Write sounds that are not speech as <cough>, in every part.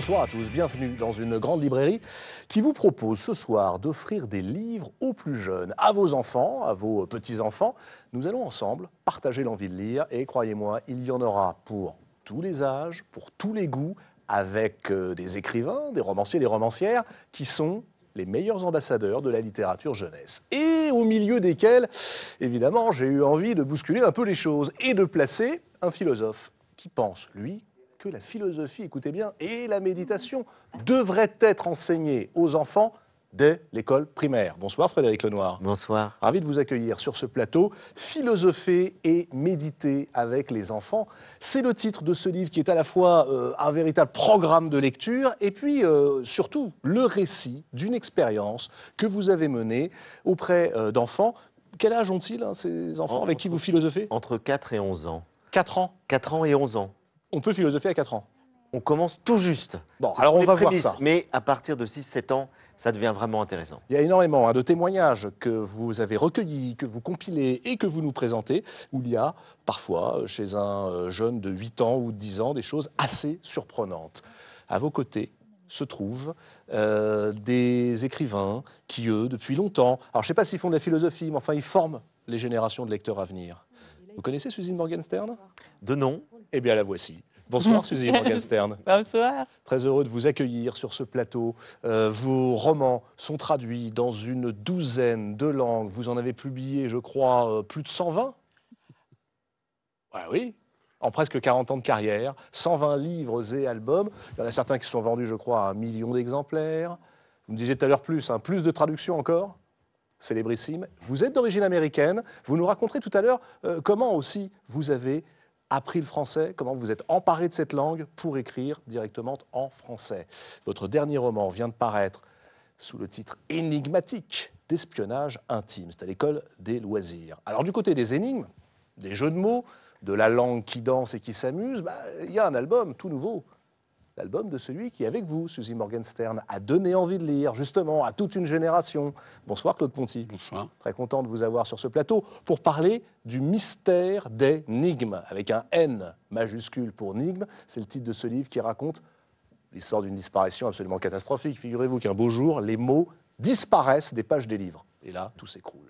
Bonsoir à tous, bienvenue dans une grande librairie qui vous propose ce soir d'offrir des livres aux plus jeunes, à vos enfants, à vos petits-enfants. Nous allons ensemble partager l'envie de lire et croyez-moi, il y en aura pour tous les âges, pour tous les goûts, avec euh, des écrivains, des romanciers, des romancières qui sont les meilleurs ambassadeurs de la littérature jeunesse, et au milieu desquels, évidemment, j'ai eu envie de bousculer un peu les choses et de placer un philosophe qui pense, lui, que la philosophie, écoutez bien, et la méditation devraient être enseignées aux enfants dès l'école primaire. Bonsoir Frédéric Lenoir. Bonsoir. Ravi de vous accueillir sur ce plateau. Philosopher et méditer avec les enfants, c'est le titre de ce livre qui est à la fois euh, un véritable programme de lecture et puis euh, surtout le récit d'une expérience que vous avez menée auprès euh, d'enfants. Quel âge ont-ils hein, ces enfants avec qui vous philosophez Entre 4 et 11 ans. 4 ans 4 ans et 11 ans on peut philosopher à 4 ans. On commence tout juste. Bon, alors on va voir ça. Mais à partir de 6-7 ans, ça devient vraiment intéressant. Il y a énormément hein, de témoignages que vous avez recueillis, que vous compilez et que vous nous présentez, où il y a parfois, euh, chez un euh, jeune de 8 ans ou de 10 ans, des choses assez surprenantes. À vos côtés, se trouvent euh, des écrivains qui, eux, depuis longtemps, alors je ne sais pas s'ils font de la philosophie, mais enfin, ils forment les générations de lecteurs à venir. Vous connaissez Suzanne Morgenstern De nom, eh bien, la voici. Bonsoir Suzy Morgenstern. <laughs> Bonsoir. Très heureux de vous accueillir sur ce plateau. Euh, vos romans sont traduits dans une douzaine de langues. Vous en avez publié, je crois, euh, plus de 120 ah Oui, en presque 40 ans de carrière. 120 livres et albums. Il y en a certains qui sont vendus, je crois, à un million d'exemplaires. Vous me disiez tout à l'heure plus, un hein, plus de traductions encore Célébrissime. Vous êtes d'origine américaine. Vous nous raconterez tout à l'heure euh, comment aussi vous avez appris le français, comment vous êtes emparé de cette langue pour écrire directement en français. Votre dernier roman vient de paraître sous le titre énigmatique d'espionnage intime. C'est à l'école des loisirs. Alors du côté des énigmes, des jeux de mots, de la langue qui danse et qui s'amuse, bah, il y a un album tout nouveau l'album de celui qui, avec vous, Suzy Morgenstern, a donné envie de lire, justement, à toute une génération. Bonsoir, Claude Ponty. Bonsoir. Très content de vous avoir sur ce plateau pour parler du mystère des nigmes, avec un N majuscule pour nigme. C'est le titre de ce livre qui raconte l'histoire d'une disparition absolument catastrophique. Figurez-vous qu'un beau jour, les mots disparaissent des pages des livres. Et là, tout s'écroule.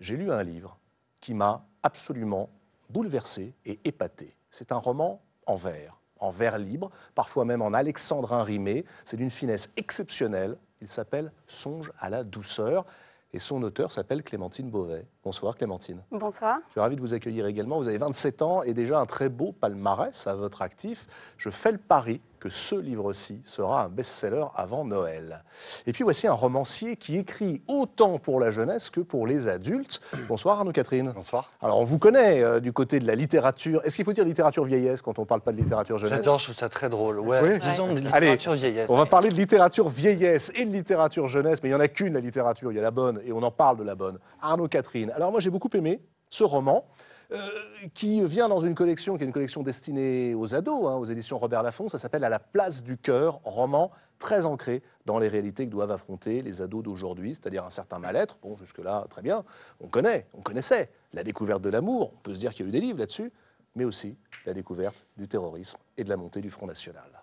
J'ai lu un livre qui m'a absolument bouleversé et épaté. C'est un roman en vers en vers libre, parfois même en alexandrin rimé. C'est d'une finesse exceptionnelle. Il s'appelle Songe à la douceur et son auteur s'appelle Clémentine Beauvais. Bonsoir Clémentine. Bonsoir. Je suis ravie de vous accueillir également. Vous avez 27 ans et déjà un très beau palmarès à votre actif. Je fais le pari que ce livre-ci sera un best-seller avant Noël. Et puis voici un romancier qui écrit autant pour la jeunesse que pour les adultes. Bonsoir Arnaud Catherine. Bonsoir. Alors on vous connaît euh, du côté de la littérature. Est-ce qu'il faut dire littérature vieillesse quand on ne parle pas de littérature jeunesse J'adore, je trouve ça très drôle. Ouais, oui. disons de littérature vieillesse. On va parler de littérature vieillesse et de littérature jeunesse, mais il n'y en a qu'une la littérature, il y a la bonne et on en parle de la bonne. Arnaud Catherine. Alors moi j'ai beaucoup aimé ce roman. Euh, qui vient dans une collection qui est une collection destinée aux ados, hein, aux éditions Robert Laffont. Ça s'appelle À la place du cœur, roman très ancré dans les réalités que doivent affronter les ados d'aujourd'hui, c'est-à-dire un certain mal-être. Bon, jusque-là, très bien, on connaît, on connaissait la découverte de l'amour, on peut se dire qu'il y a eu des livres là-dessus, mais aussi la découverte du terrorisme et de la montée du Front National.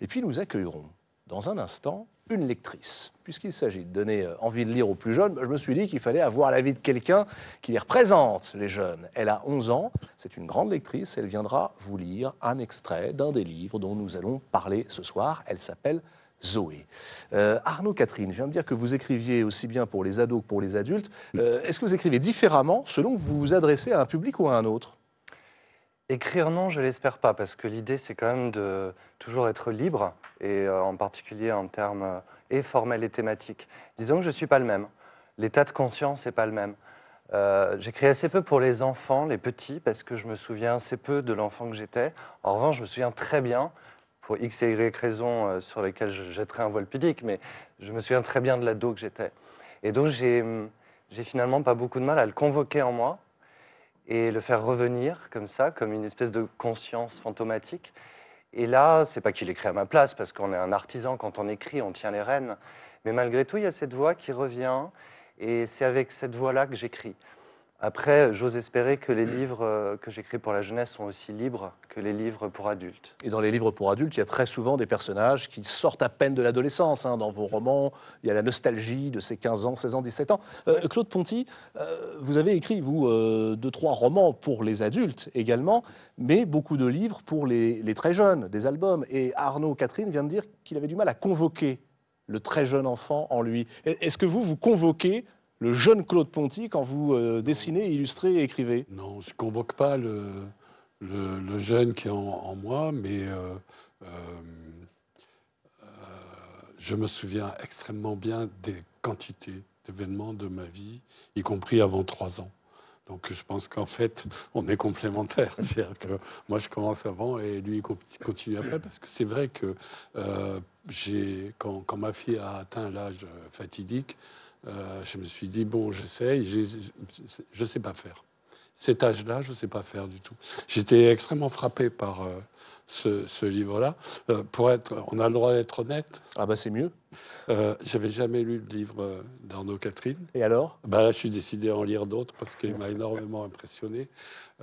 Et puis nous accueillerons dans un instant une lectrice. Puisqu'il s'agit de donner euh, envie de lire aux plus jeunes, bah, je me suis dit qu'il fallait avoir l'avis de quelqu'un qui les représente, les jeunes. Elle a 11 ans, c'est une grande lectrice, elle viendra vous lire un extrait d'un des livres dont nous allons parler ce soir. Elle s'appelle Zoé. Euh, Arnaud Catherine, je viens de dire que vous écriviez aussi bien pour les ados que pour les adultes. Euh, est-ce que vous écrivez différemment selon que vous vous adressez à un public ou à un autre Écrire non, je l'espère pas, parce que l'idée, c'est quand même de toujours être libre, et euh, en particulier en termes euh, et formels et thématiques. Disons que je ne suis pas le même. L'état de conscience n'est pas le même. Euh, j'écris assez peu pour les enfants, les petits, parce que je me souviens assez peu de l'enfant que j'étais. En revanche, je me souviens très bien, pour X et Y raisons sur lesquelles je jetterai un voile pudique, mais je me souviens très bien de l'ado que j'étais. Et donc, j'ai hum, finalement pas beaucoup de mal à le convoquer en moi, et le faire revenir comme ça, comme une espèce de conscience fantomatique. Et là, c'est pas qu'il écrit à ma place, parce qu'on est un artisan, quand on écrit, on tient les rênes. Mais malgré tout, il y a cette voix qui revient, et c'est avec cette voix-là que j'écris. Après, j'ose espérer que les livres euh, que j'écris pour la jeunesse sont aussi libres que les livres pour adultes. Et dans les livres pour adultes, il y a très souvent des personnages qui sortent à peine de l'adolescence. Hein. Dans vos romans, il y a la nostalgie de ces 15 ans, 16 ans, 17 ans. Euh, Claude Ponty, euh, vous avez écrit, vous, deux, trois romans pour les adultes également, mais beaucoup de livres pour les, les très jeunes, des albums. Et Arnaud Catherine vient de dire qu'il avait du mal à convoquer le très jeune enfant en lui. Est-ce que vous, vous convoquez le jeune Claude Ponty quand vous euh, dessinez, illustrez et écrivez Non, je ne convoque pas le, jeune qui est en, moi, mais euh, euh, je me souviens extrêmement bien des quantités d'événements de ma vie, y compris avant trois ans. Donc je pense qu'en fait, <laughs> on est complémentaires. <laughs> C'est-à-dire que moi, je commence avant et lui, il continue après. Parce que c'est vrai que quand, ma fille a atteint l'âge fatidique, euh, je me suis dit, bon, j'essaye, je ne sais pas faire. Cet âge-là, je ne sais pas faire du tout. J'étais extrêmement frappé par euh, ce, livre-là. Euh, pour être, on a le droit d'être honnête. Ah bah c'est mieux. Euh, j'avais jamais lu le livre euh, d'Arnaud Catherine. Et alors Bah Là, je suis décidé à en lire d'autres parce qu'il m'a énormément impressionné.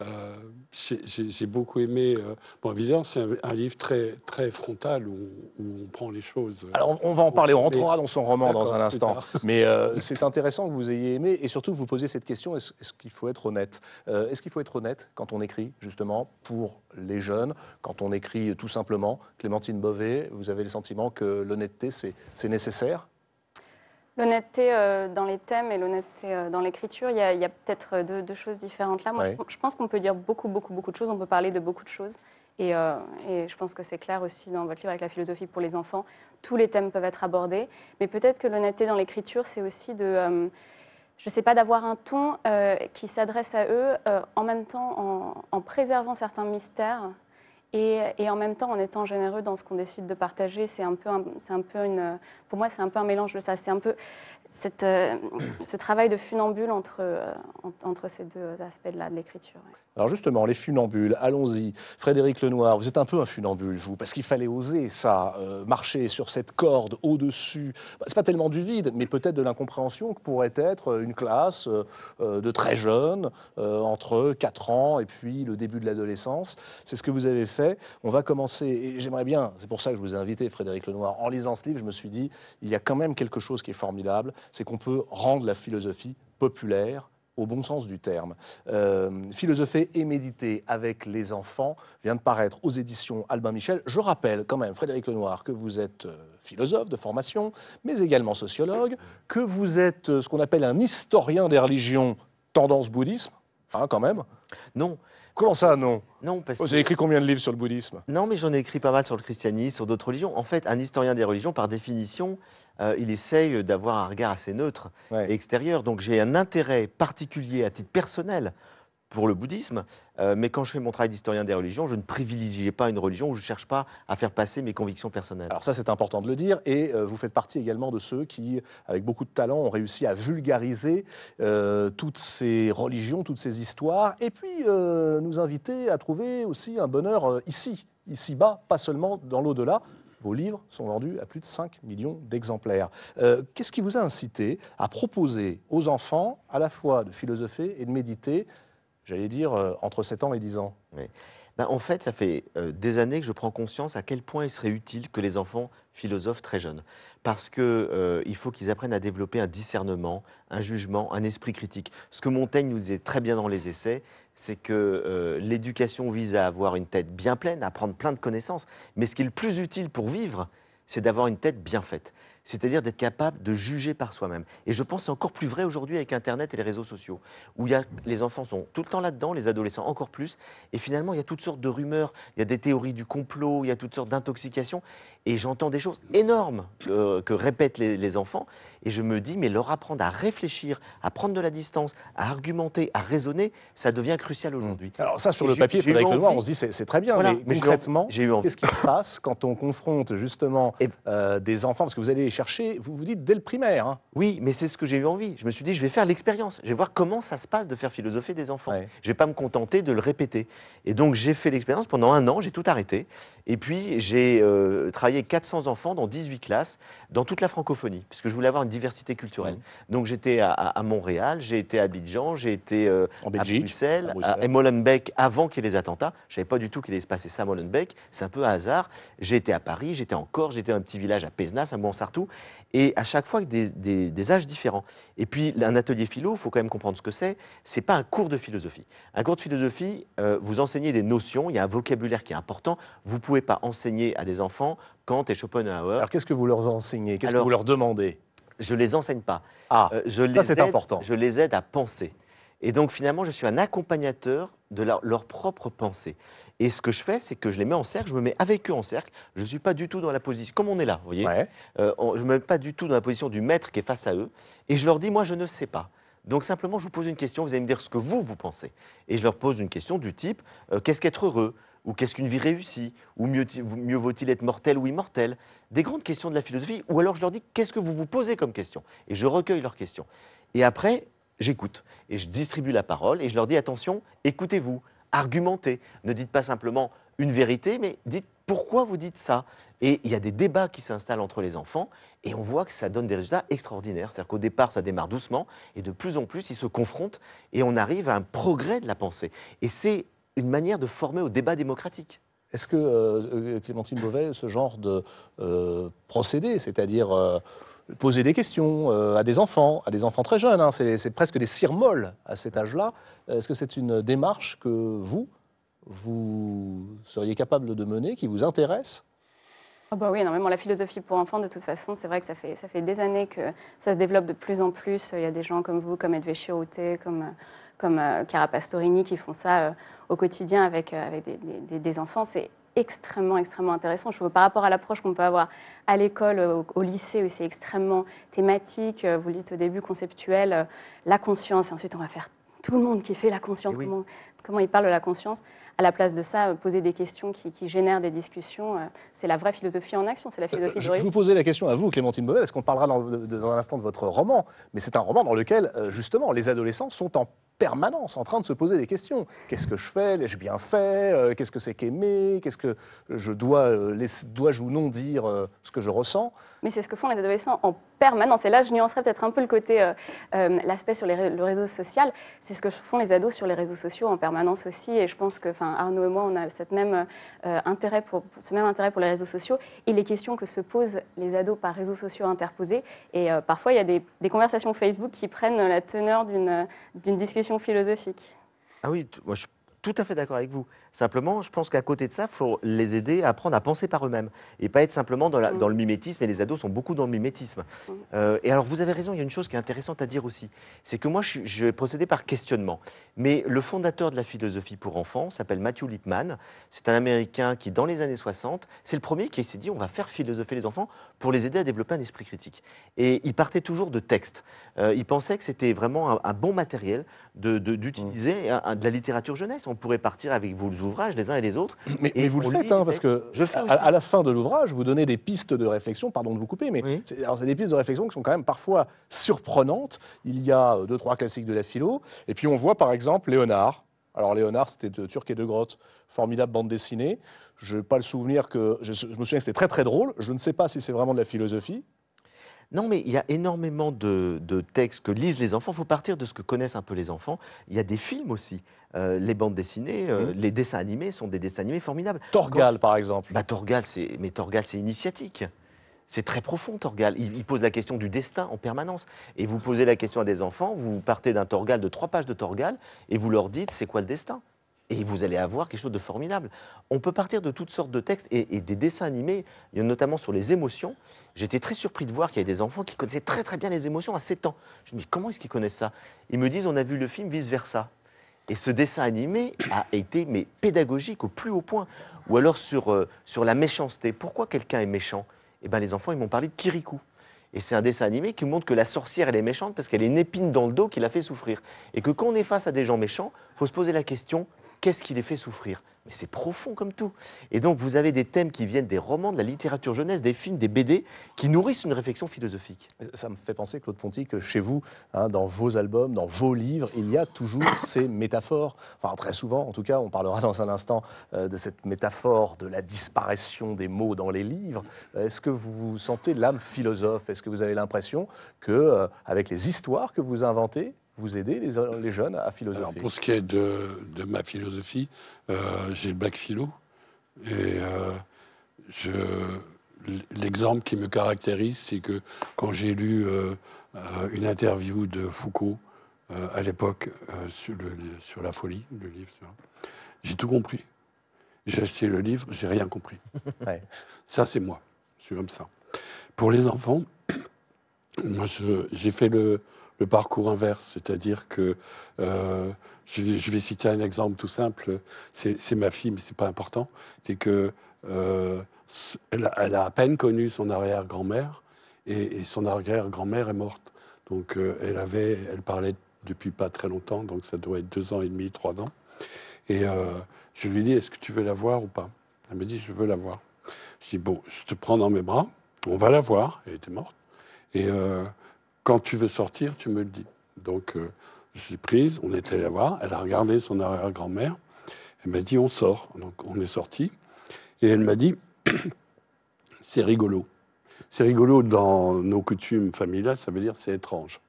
Euh, j'ai beaucoup aimé. bon, évidemment, c'est un, livre très, très frontal où, on prend les choses. Alors, on va en parler. On rentrera dans son roman dans un instant. Mais c'est intéressant que vous ayez aimé et surtout que vous posiez cette question est-ce qu'il faut être honnête Est-ce qu'il faut être honnête quand on écrit, justement, pour les jeunes Quand on écrit tout simplement, Clémentine Beauvais, vous avez le sentiment que l'honnêteté, c'est c'est nécessaire L'honnêteté euh, dans les thèmes et l'honnêteté euh, dans l'écriture, il y a, peut-être euh, deux, choses différentes là. Moi, je, pense qu'on peut dire beaucoup, beaucoup, beaucoup de choses. On peut parler de beaucoup de choses. Et, je pense que c'est clair aussi dans votre livre avec la philosophie pour les enfants. Tous les thèmes peuvent être abordés. Mais peut-être que l'honnêteté dans l'écriture, c'est aussi de je ne sais pas, d'avoir un ton qui s'adresse à eux en même temps en, préservant certains mystères et, en même temps, en étant généreux dans ce qu'on décide de partager, c'est un peu, c'est un peu une, pour moi, c'est un peu un mélange de ça. C'est un peu cette, euh, ce travail de funambule entre, euh, entre ces deux aspects-là de l'écriture. Alors justement, les funambules, allons-y. Frédéric Lenoir, vous êtes un peu un funambule, vous, parce qu'il fallait oser ça, euh, marcher sur cette corde au-dessus. Bah, c'est pas tellement du vide, mais peut-être de l'incompréhension que pourrait être une classe de très jeunes, entre 4 ans et puis le début de l'adolescence. C'est ce que vous avez fait on va commencer, et j'aimerais bien, c'est pour ça que je vous ai invité, Frédéric Lenoir, en lisant ce livre, je me suis dit, il y a quand même quelque chose qui est formidable, c'est qu'on peut rendre la philosophie populaire, au bon sens du terme. Euh, Philosopher et méditer avec les enfants vient de paraître aux éditions Albin Michel. Je rappelle quand même, Frédéric Lenoir, que vous êtes euh, philosophe de formation, mais également sociologue, que vous êtes euh, ce qu'on appelle un historien des religions, tendance bouddhisme, enfin quand même. Non, Comment ça, non Non, parce oh, Vous avez écrit combien de livres sur le bouddhisme Non, mais j'en ai écrit pas mal sur le christianisme, sur d'autres religions. En fait, un historien des religions, par définition, euh, il essaye d'avoir un regard assez neutre et extérieur. Donc j'ai un intérêt particulier à titre personnel pour le bouddhisme, euh, mais quand je fais mon travail d'historien des religions, je ne privilégie pas une religion où je ne cherche pas à faire passer mes convictions personnelles. Alors ça, c'est important de le dire, et euh, vous faites partie également de ceux qui, avec beaucoup de talent, ont réussi à vulgariser euh, toutes ces religions, toutes ces histoires, et puis nous inviter à trouver aussi un bonheur ici, ici-bas, pas seulement dans l'au-delà. Vos livres sont vendus à plus de 5 millions d'exemplaires. Qu'est-ce qui vous a incité à proposer aux enfants à la fois de philosopher et de méditer j'allais dire, euh, entre 7 ans et 10 ans. Ben, en fait, ça fait euh, des années que je prends conscience à quel point il serait utile que les enfants philosophes très jeunes. Parce qu'il euh, faut qu'ils apprennent à développer un discernement, un jugement, un esprit critique. Ce que Montaigne nous disait très bien dans les essais, c'est que l'éducation vise à avoir une tête bien pleine, à prendre plein de connaissances. Mais ce qui est le plus utile pour vivre, c'est d'avoir une tête bien faite c'est-à-dire d'être capable de juger par soi-même. Et je pense c'est encore plus vrai aujourd'hui avec Internet et les réseaux sociaux, où les enfants sont tout le temps là-dedans, les adolescents encore plus, et finalement il y a toutes sortes de rumeurs, il y a des théories du complot, il y a toutes sortes d'intoxications, et j'entends des choses énormes euh, que répètent les, enfants. Et je me dis, mais leur apprendre à réfléchir, à prendre de la distance, à argumenter, à raisonner, ça devient crucial aujourd'hui. Alors ça, sur le papier, on se dit, c'est très bien. mais, concrètement, qu'est-ce qui se passe quand on confronte justement euh, des enfants Parce que vous allez les chercher, vous vous dites, dès le primaire. Hein. Oui, mais c'est ce que j'ai eu envie. Je me suis dit, je vais faire l'expérience. Je vais voir comment ça se passe de faire philosopher des enfants. Je ne vais pas me contenter de le répéter. Et donc, j'ai fait l'expérience pendant un an, j'ai tout arrêté. Et puis, j'ai euh, travaillé 400 enfants dans 18 classes dans toute la francophonie, puisque je voulais avoir une diversité culturelle. Mmh. Donc j'étais à, Montréal, j'ai été à Abidjan, j'ai été euh, à, Bruxelles, à, Molenbeek avant qu'il y ait les attentats. Je savais pas du tout qu'il allait se passer ça à Molenbeek, c'est un peu un hasard. J'ai été à Paris, j'étais en Corse, j'étais dans un petit village à Pézenas, à mont et à chaque fois des, des, âges différents. Et puis un atelier philo, il faut quand même comprendre ce que c'est, c'est pas un cours de philosophie. Un cours de philosophie, euh, vous enseignez des notions, il y a un vocabulaire qui est important, vous pouvez pas enseigner à des enfants et Schopenhauer. Alors qu'est-ce que vous leur enseignez Qu'est-ce que vous leur demandez Je ne les enseigne pas. Ah, euh, je ça c'est important. Je les aide à penser. Et donc finalement, je suis un accompagnateur de leur, propre pensée. Et ce que je fais, c'est que je les mets en cercle, je me mets avec eux en cercle. Je ne suis pas du tout dans la position, comme on est là, vous voyez. Euh, je ne me mets pas du tout dans la position du maître qui est face à eux. Et je leur dis, moi, je ne sais pas. Donc simplement, je vous pose une question, vous allez me dire ce que vous, vous pensez. Et je leur pose une question du type, euh, qu'est-ce qu'être heureux ou qu'est-ce qu'une vie réussie, ou mieux, mieux vaut-il être mortel ou immortel, des grandes questions de la philosophie, ou alors je leur dis qu'est-ce que vous vous posez comme question, et je recueille leurs questions. Et après, j'écoute, et je distribue la parole, et je leur dis attention, écoutez-vous, argumentez, ne dites pas simplement une vérité, mais dites pourquoi vous dites ça. Et il y a des débats qui s'installent entre les enfants, et on voit que ça donne des résultats extraordinaires. C'est-à-dire qu'au départ, ça démarre doucement, et de plus en plus, ils se confrontent, et on arrive à un progrès de la pensée. Et c'est une manière de former au débat démocratique. Est-ce que, euh, euh, Clémentine Beauvais, ce genre de euh, procédé, c'est-à-dire poser des questions à des enfants, à des enfants très jeunes, hein, c'est presque des cire-molles à cet âge-là, est-ce que c'est une démarche que vous, vous seriez capable de mener, qui vous intéresse ah bah oui, énormément. La philosophie pour enfants, de toute façon, c'est vrai que ça fait, ça fait des années que ça se développe de plus en plus. Il y a des gens comme vous, comme Edvé Chirouté, comme, comme euh, Cara Pastorini, qui font ça euh, au quotidien avec, euh, avec des, des, enfants. C'est extrêmement, extrêmement intéressant. Je trouve par rapport à l'approche qu'on peut avoir à l'école, au, lycée, où c'est extrêmement thématique, vous le dites au début, conceptuel, la conscience, et ensuite on va faire tout le monde qui fait la conscience, eh comment, comment il parle de la conscience. À la place de ça, poser des questions qui, génèrent des discussions, c'est la vraie philosophie en action, c'est la philosophie je, vous posais la question à vous, Clémentine Beauvais, parce qu'on parlera dans, dans un instant de votre roman, mais c'est un roman dans lequel, justement, les adolescents sont en permanence en train de se poser des questions. Qu'est-ce que je fais L'ai-je bien fait euh, Qu'est-ce que c'est qu'aimer Qu'est-ce que je dois, euh, dois-je ou non dire euh, ce que je ressens Mais c'est ce que font les adolescents en permanence. Et là, je nuancerais peut-être un peu le côté, l'aspect sur le réseau social. C'est ce que font les ados sur les réseaux sociaux en permanence aussi. Et je pense que Arnaud et moi, on a cette même, intérêt pour, ce même intérêt pour les réseaux sociaux et les questions que se posent les ados par réseaux sociaux interposés. Et parfois, il y a des, des conversations Facebook qui prennent la teneur d'une discussion philosophique. Ah oui, moi, je suis tout à fait d'accord avec vous. Simplement, je pense qu'à côté de ça, il faut les aider à apprendre à penser par eux-mêmes et pas être simplement dans, mm. le mimétisme. Et les ados sont beaucoup dans le mimétisme. Mm. Euh, et alors, vous avez raison, il y a une chose qui est intéressante à dire aussi. C'est que moi, je, vais procéder par questionnement. Mais le fondateur de la philosophie pour enfants s'appelle Matthew Lipman. C'est un Américain qui, dans les années 60, c'est le premier qui s'est dit on va faire philosopher les enfants pour les aider à développer un esprit critique. Et il partait toujours de textes. Euh, il pensait que c'était vraiment un, bon matériel d'utiliser de, mm. de, la littérature jeunesse. On pourrait partir avec vous ouvrages les uns et les autres. <clears throat> Mais, vous le faites, hein, parce que à, la fin de l'ouvrage, vous donnez des pistes de réflexion, pardon de vous couper, mais c'est, des pistes de réflexion qui sont quand même parfois surprenantes. Il y a euh, deux, trois classiques de la philo, et puis on voit par exemple Léonard. Alors Léonard, c'était de euh, Turc et de Grotte, formidable bande dessinée. Je n'ai pas le souvenir que... Je, je me souviens que c'était très très drôle. Je ne sais pas si c'est vraiment de la philosophie, non, mais il y a énormément de, textes que lisent les enfants. Il faut partir de ce que connaissent un peu les enfants. Il y a des films aussi. Euh, les bandes dessinées, euh, mhm. les dessins animés sont des dessins animés formidables. Torgal, par exemple. Bah, Torgal, c'est... Mais Torgal, c'est initiatique. C'est très profond, Torgal. il, pose la question du destin en permanence. Et vous posez la question à des enfants, vous partez d'un Torgal, de trois pages de Torgal, et vous leur dites c'est quoi le destin et vous allez avoir quelque chose de formidable. On peut partir de toutes sortes de textes et, des dessins animés, notamment sur les émotions. J'étais très surpris de voir qu'il y avait des enfants qui connaissaient très très bien les émotions à 7 ans. Je me dis, comment est-ce qu'ils connaissent ça Ils me disent, on a vu le film vice-versa. Et ce dessin animé a été mais pédagogique au plus haut point. Ou alors sur, euh, sur la méchanceté. Pourquoi quelqu'un est méchant Eh bien, les enfants, ils m'ont parlé de Kirikou. Et c'est un dessin animé qui montre que la sorcière, elle est méchante parce qu'elle a une épine dans le dos qui la fait souffrir. Et que quand on est face à des gens méchants, faut se poser la question Qu'est-ce qui les fait souffrir Mais c'est profond comme tout. Et donc vous avez des thèmes qui viennent des romans, de la littérature jeunesse, des films, des BD, qui nourrissent une réflexion philosophique. Ça me fait penser, Claude Ponty, que chez vous, hein, dans vos albums, dans vos livres, il y a toujours <coughs> ces métaphores. Enfin, très souvent, en tout cas, on parlera dans un instant euh, de cette métaphore de la disparition des mots dans les livres. Est-ce que vous vous sentez l'âme philosophe Est-ce que vous avez l'impression que, euh, avec les histoires que vous inventez, vous aider les, les jeunes à philosopher Pour ce qui est de, ma philosophie, euh, j'ai le bac philo. Et euh, l'exemple qui me caractérise, c'est que quand j'ai lu euh, une interview de Foucault à l'époque sur, sur, la folie, le livre, j'ai tout compris. J'ai acheté le livre, j'ai rien compris. <laughs> Ça, c'est moi. Je suis comme ça. Pour les enfants, <clears throat> moi, j'ai fait le, le parcours inverse, c'est-à-dire que euh, je, vais citer un exemple tout simple, c'est ma fille, mais c'est pas important, c'est que euh, elle, a à peine connu son arrière-grand-mère et, son arrière-grand-mère est morte, donc euh, elle avait, elle parlait depuis pas très longtemps, donc ça doit être deux ans et demi, trois ans, et je lui dis est-ce que tu veux la voir ou pas Elle me dit je veux la voir. Je dis bon, je te prends dans mes bras, on va la voir, elle était morte, et quand tu veux sortir, tu me le dis. Donc, euh, je suis prise, on est allé la voir, elle a regardé son arrière-grand-mère, elle m'a dit, on sort. Donc, on est sorti. Et elle m'a dit, <clears throat> c'est rigolo. C'est rigolo dans nos coutumes familiales, ça veut dire c'est étrange.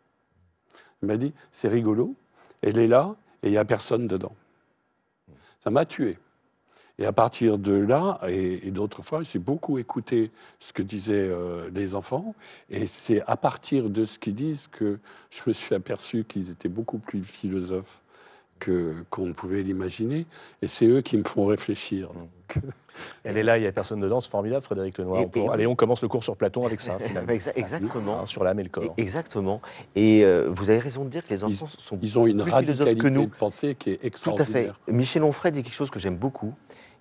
Elle m'a dit, c'est rigolo, elle est là et il n'y a personne dedans. Ça m'a tué. Et à partir de là, et, d'autres fois, j'ai beaucoup écouté ce que disaient euh, les enfants. Et c'est à partir de ce qu'ils disent que je me suis aperçu qu'ils étaient beaucoup plus philosophes que qu'on ne pouvait l'imaginer. Et c'est eux qui me font réfléchir. Donc. <laughs> Elle est là, il n'y a personne dedans, c'est formidable, Frédéric Lenoir. Allez, on commence le cours sur Platon avec ça. <laughs> exactement. sur l'âme et le corps. Exactement. Et euh, vous avez raison de dire que les enfants que sont Ils ont une radicalité que de pensée qui est extraordinaire. Tout à fait. Michel Onfray dit quelque chose que j'aime beaucoup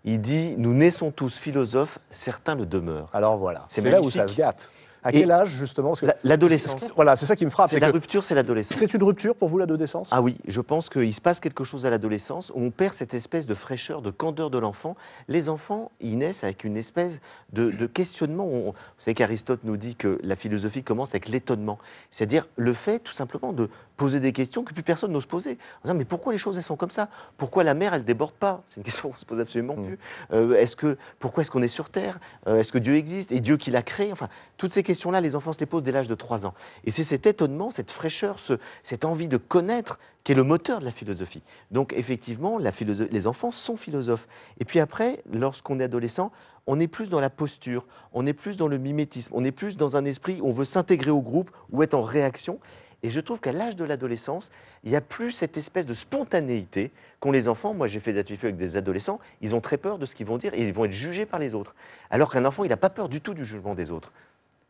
il dit Nous naissons tous philosophes, certains le demeurent. Alors voilà, c'est là où ça se gâte. À quel âge, justement L'adolescence. Voilà, c'est ça qui me frappe. C'est la rupture, c'est l'adolescence. C'est une rupture pour vous, l'adolescence Ah oui, je pense qu'il se passe quelque chose à l'adolescence où on perd cette espèce de fraîcheur, de candeur de l'enfant. Les enfants, ils naissent avec une espèce de, questionnement. vous savez qu'Aristote nous dit que la philosophie commence avec l'étonnement. C'est-à-dire le fait, tout simplement, de, poser des questions que plus personne n'ose poser. mais pourquoi les choses elles sont comme ça Pourquoi la mer elle déborde pas C'est une question <laughs> qu'on se pose absolument mm. plus. Euh, est-ce que pourquoi est-ce qu'on est sur Terre euh, Est-ce que Dieu existe et Dieu qui l'a créé Enfin, toutes ces questions-là, les enfants se les posent dès l'âge de 3 ans. Et c'est cet étonnement, cette fraîcheur, ce, cette envie de connaître qui est le moteur de la philosophie. Donc effectivement, la les enfants sont philosophes. Et puis après, lorsqu'on est adolescent, on est plus dans la posture, on est plus dans le mimétisme, on est plus dans un esprit où on veut s'intégrer au groupe ou être en réaction. Et je trouve qu'à l'âge de l'adolescence, il n'y a plus cette espèce de spontanéité qu'ont les enfants. Moi, j'ai fait des ateliers avec des adolescents. Ils ont très peur de ce qu'ils vont dire et ils vont être jugés par les autres. Alors qu'un enfant, il n'a pas peur du tout du jugement des autres.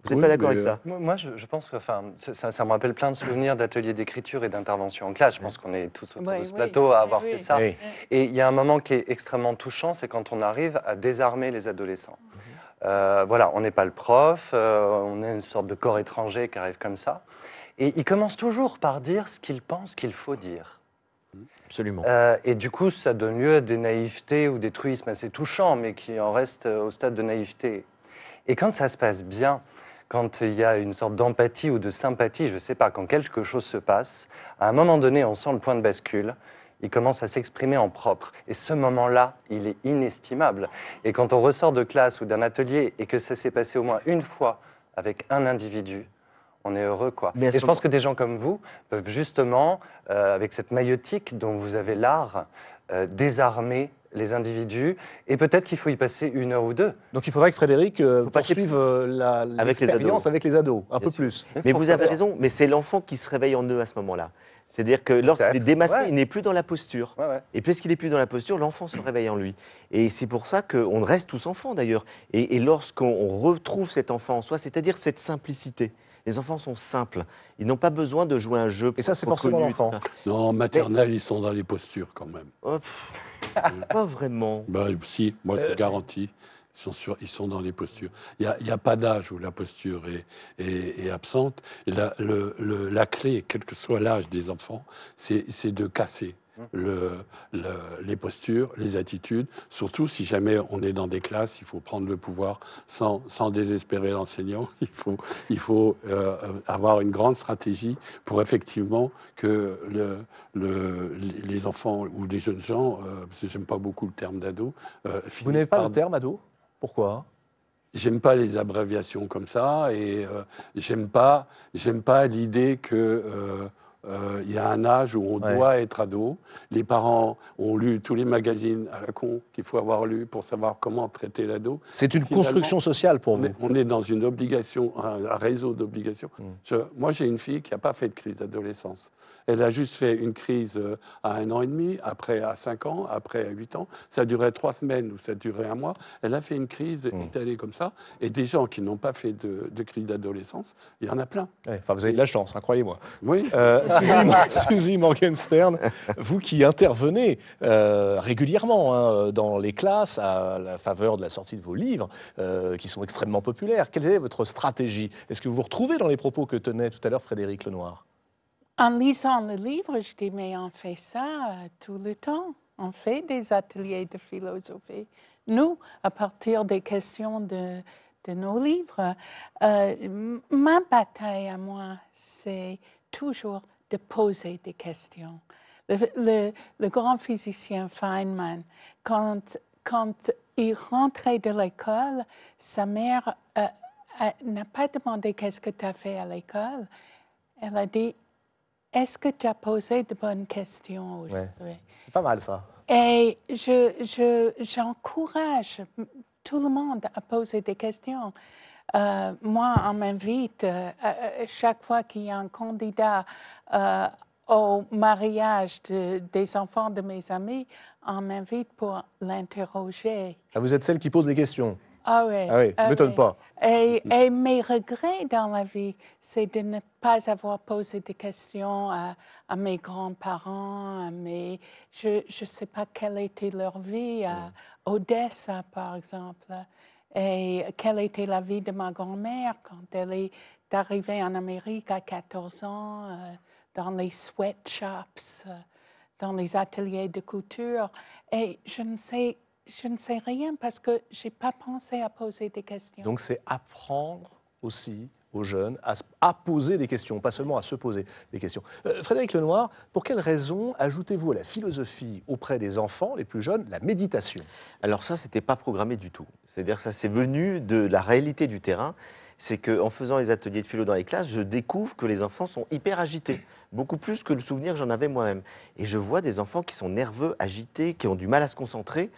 Vous n'êtes pas d'accord avec ça euh, Moi, je, pense que enfin, ça, me rappelle plein de souvenirs d'ateliers d'écriture et d'intervention en classe. Je pense qu'on est tous autour de ce plateau à avoir fait ça. Et il y a un moment qui est extrêmement touchant, c'est quand on arrive à désarmer les adolescents. Mhm. Euh, voilà, on n'est pas le prof, euh, on est une sorte de corps étranger qui arrive comme ça. Et il commence toujours par dire ce qu'il pense qu'il faut dire. Absolument. Euh, et du coup, ça donne lieu à des naïvetés ou des truismes assez touchants, mais qui en restent euh, au stade de naïveté. Et quand ça se passe bien, quand il y a une sorte d'empathie ou de sympathie, je ne sais pas, quand quelque chose se passe, à un moment donné, on sent le point de bascule, il commence à s'exprimer en propre. Et ce moment-là, il est inestimable. Et quand on ressort de classe ou d'un atelier et que ça s'est passé au moins une fois avec un individu, on est heureux. Quoi. Mais et je pense que des gens comme vous peuvent justement, euh, avec cette maillotique dont vous avez l'art, euh, désarmer les individus, et peut-être qu'il faut y passer une heure ou deux. Donc il faudrait que Frédéric euh, poursuive euh, l'expérience avec, les ados, un peu plus. Mais vous avez raison, mais c'est l'enfant qui se réveille en eux à ce moment-là. C'est-à-dire que lorsqu'il est démasqué, il n'est plus dans la posture. Et puisqu'il n'est plus dans la posture, l'enfant se réveille en lui. Et c'est pour ça qu'on reste tous enfants d'ailleurs. Et, et lorsqu'on retrouve cet enfant en soi, c'est-à-dire cette simplicité, les enfants sont simples. Ils n'ont pas besoin de jouer un jeu. Et ça, c'est forcément l'enfant. <laughs> Non, en maternelle, ils sont dans les postures quand même. Oh, pas vraiment. Bah, si, moi, je garantis. Ils sont, sur, ils sont dans les postures. Il n'y a, pas d'âge où la posture est, absente. la clé, quel que soit l'âge des enfants, c'est de casser Mmh. le, les postures, les attitudes. Surtout si jamais on est dans des classes, il faut prendre le pouvoir sans, sans désespérer l'enseignant. <laughs> Il faut, il faut euh, avoir une grande stratégie pour effectivement que le, le, les enfants ou les jeunes gens, euh, parce que j'aime pas beaucoup le terme d'ado. Euh, Vous n'avez pas le terme ado Pourquoi J'aime pas les abréviations comme ça et euh, j'aime pas, j'aime pas l'idée que euh, il y a un âge où on doit être ado. Les parents ont lu tous les magazines à la con qu'il faut avoir lu pour savoir comment traiter l'ado. C'est une construction sociale pour vous. On est, dans une obligation, un, réseau d'obligations. Hmm. Moi, j'ai une fille qui n'a pas fait de crise d'adolescence. Elle a juste fait une crise euh, à un an et demi, après à cinq ans, après à huit ans. Ça duré trois semaines ou ça duré un mois. Elle a fait une crise mmh. étalée comme ça. Et des gens qui n'ont pas fait de, crise d'adolescence, il y en a plein. enfin, vous avez de la chance, hein, croyez-moi. Oui. Euh, <laughs> Suzy, Morgenstern, vous qui intervenez euh, régulièrement hein, dans les classes à la faveur de la sortie de vos livres, euh, qui sont extrêmement populaires, quelle est votre stratégie Est-ce que vous vous retrouvez dans les propos que tenait tout à l'heure Frédéric Lenoir En lisant le livre, je dis, mais on fait ça euh, tout le temps. On fait des ateliers de philosophie. Nous, à partir des questions de, de nos livres. ma bataille à moi, c'est toujours de poser des questions. Le, grand physicien Feynman, quand, quand il rentrait de l'école, sa mère euh, euh, n'a pas demandé qu'est-ce que tu as fait à l'école. Elle a dit, est-ce que tu as posé de bonnes questions aujourd'hui? C'est pas mal ça. Et j'encourage je, tout le monde à poser des questions. Euh, moi, on m'invite euh, euh, chaque fois qu'il y a un candidat au mariage des enfants de mes amis, on m'invite pour l'interroger. Ah, vous êtes celle qui pose des questions ah oui. Ah oui, m'étonne pas. Et, mes regrets dans la vie, c'est de ne pas avoir posé des questions à, à mes grands-parents, à mes... Je ne sais pas quelle était leur vie à Odessa, par exemple et quelle était la vie de ma grand-mère quand elle est arrivée en Amérique à 14 ans, euh, dans les sweatshops, euh, dans les ateliers de couture. Et je ne sais, je ne sais rien parce que je n'ai pas pensé à poser des questions. Donc c'est apprendre aussi aux jeunes à, poser des questions, pas seulement à se poser des questions. Euh, Frédéric Lenoir, pour quelles raisons ajoutez-vous à la philosophie auprès des enfants les plus jeunes la méditation Alors ça, n'était pas programmé du tout. C'est-à-dire ça, c'est venu de la réalité du terrain c'est qu'en faisant les ateliers de philo dans les classes, je découvre que les enfants sont hyper agités, beaucoup plus que le souvenir que j'en avais moi-même. Et je vois des enfants qui sont nerveux, agités, qui ont du mal à se concentrer.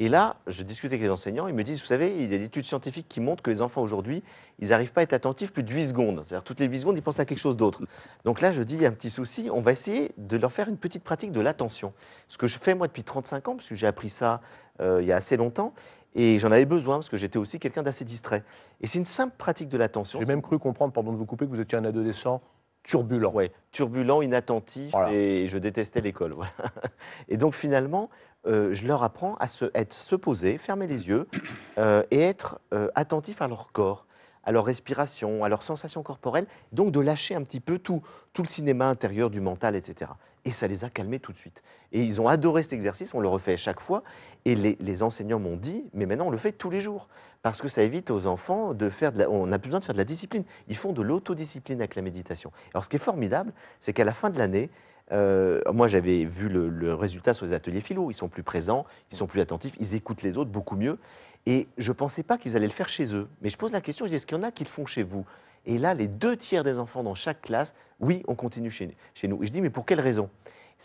Et là, je discutais avec les enseignants, ils me disent, vous savez, il y a des études scientifiques qui montrent que les enfants aujourd'hui, ils n'arrivent pas à être attentifs plus de 8 secondes. C'est-à-dire toutes les 8 secondes, ils pensent à quelque chose d'autre. Donc là, je dis, il y a un petit souci, on va essayer de leur faire une petite pratique de l'attention. Ce que je fais moi depuis 35 ans, parce que j'ai appris ça euh, il y a assez longtemps, et j'en avais besoin parce que j'étais aussi quelqu'un d'assez distrait. Et c'est une simple pratique de l'attention. J'ai même cru comprendre, pardon de vous couper, que vous étiez un adolescent turbulent. Oui, turbulent, inattentif, et je détestais l'école. <laughs> Et donc finalement, euh, je leur apprends à se, se poser, fermer les yeux <coughs> euh, et être euh, attentif à leur corps, à leur respiration, à leurs sensations corporelles, donc de lâcher un petit peu tout, tout le cinéma intérieur du mental, etc. Et ça les a calmés tout de suite. Et ils ont adoré cet exercice, on le refait chaque fois, et les, enseignants m'ont dit, mais maintenant on le fait tous les jours, parce que ça évite aux enfants de faire de la, On n'a plus besoin de faire de la discipline, ils font de l'autodiscipline avec la méditation. Alors ce qui est formidable, c'est qu'à la fin de l'année, euh, moi, j'avais vu le, résultat sur les ateliers philo. Ils sont plus présents, ils sont plus attentifs, ils écoutent les autres beaucoup mieux. Et je ne pensais pas qu'ils allaient le faire chez eux. Mais je pose la question, je dis, est-ce qu'il y en a qui le font chez vous Et là, les deux tiers des enfants dans chaque classe, oui, on continue chez, chez nous. Et je dis, mais pour quelle raison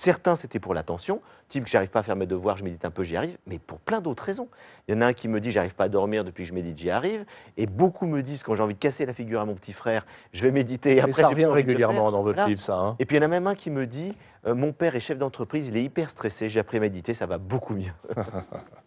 Certains, c'était pour l'attention, type que j'arrive pas à faire mes devoirs, je médite un peu, j'y arrive, mais pour plein d'autres raisons. Il y en a un qui me dit j'arrive pas à dormir depuis que je médite, j'y arrive, et beaucoup me disent quand j'ai envie de casser la figure à mon petit frère, je vais méditer. Et ça revient régulièrement dans votre livre, ça. Hein. Et puis il y en a même un qui me dit euh, mon père est chef d'entreprise, il est hyper stressé, j'ai appris à méditer, ça va beaucoup mieux. <laughs>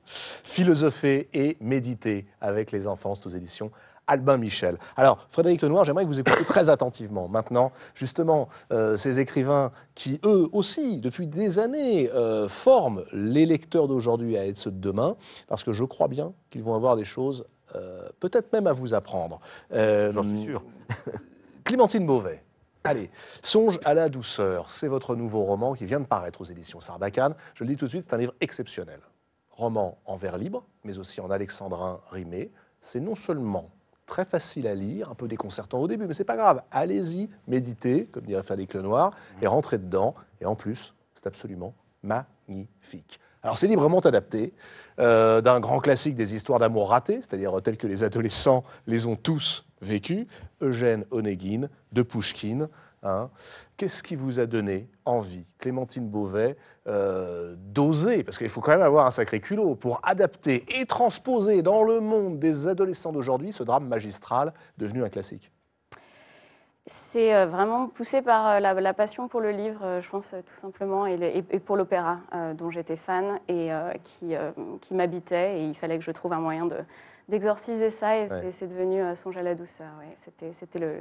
Philosopher et méditer avec les enfants, aux éditions Albin Michel. Alors, Frédéric Lenoir, j'aimerais que vous écoutiez très attentivement maintenant, justement, euh, ces écrivains qui, eux aussi, depuis des années, euh, forment les lecteurs d'aujourd'hui à être ceux de demain, parce que je crois bien qu'ils vont avoir des choses, euh, peut-être même à vous apprendre. J'en suis sûr. <laughs> Clémentine Beauvais. Allez, Songe à la douceur, c'est votre nouveau roman qui vient de paraître aux éditions Sarbacane. Je le dis tout de suite, c'est un livre exceptionnel. Roman en vers libre, mais aussi en alexandrin rimé. C'est non seulement très facile à lire, un peu déconcertant au début, mais c'est pas grave. Allez-y, méditez, comme dirait clous noirs, et rentrez dedans. Et en plus, c'est absolument magnifique. Alors c'est librement adapté euh, d'un grand classique des histoires d'amour ratées, c'est-à-dire telles que les adolescents les ont tous vécues, Eugène Onéguine de Pouchkine. Hein. Qu'est-ce qui vous a donné envie, Clémentine Beauvais, euh, d'oser Parce qu'il faut quand même avoir un sacré culot pour adapter et transposer dans le monde des adolescents d'aujourd'hui ce drame magistral devenu un classique. C'est euh, vraiment poussé par euh, la, passion pour le livre, je pense tout simplement, et, pour l'opéra dont j'étais fan et qui, qui m'habitait. Et il fallait que je trouve un moyen d'exorciser ça. Et c'est devenu Songe à la douceur. C'était le,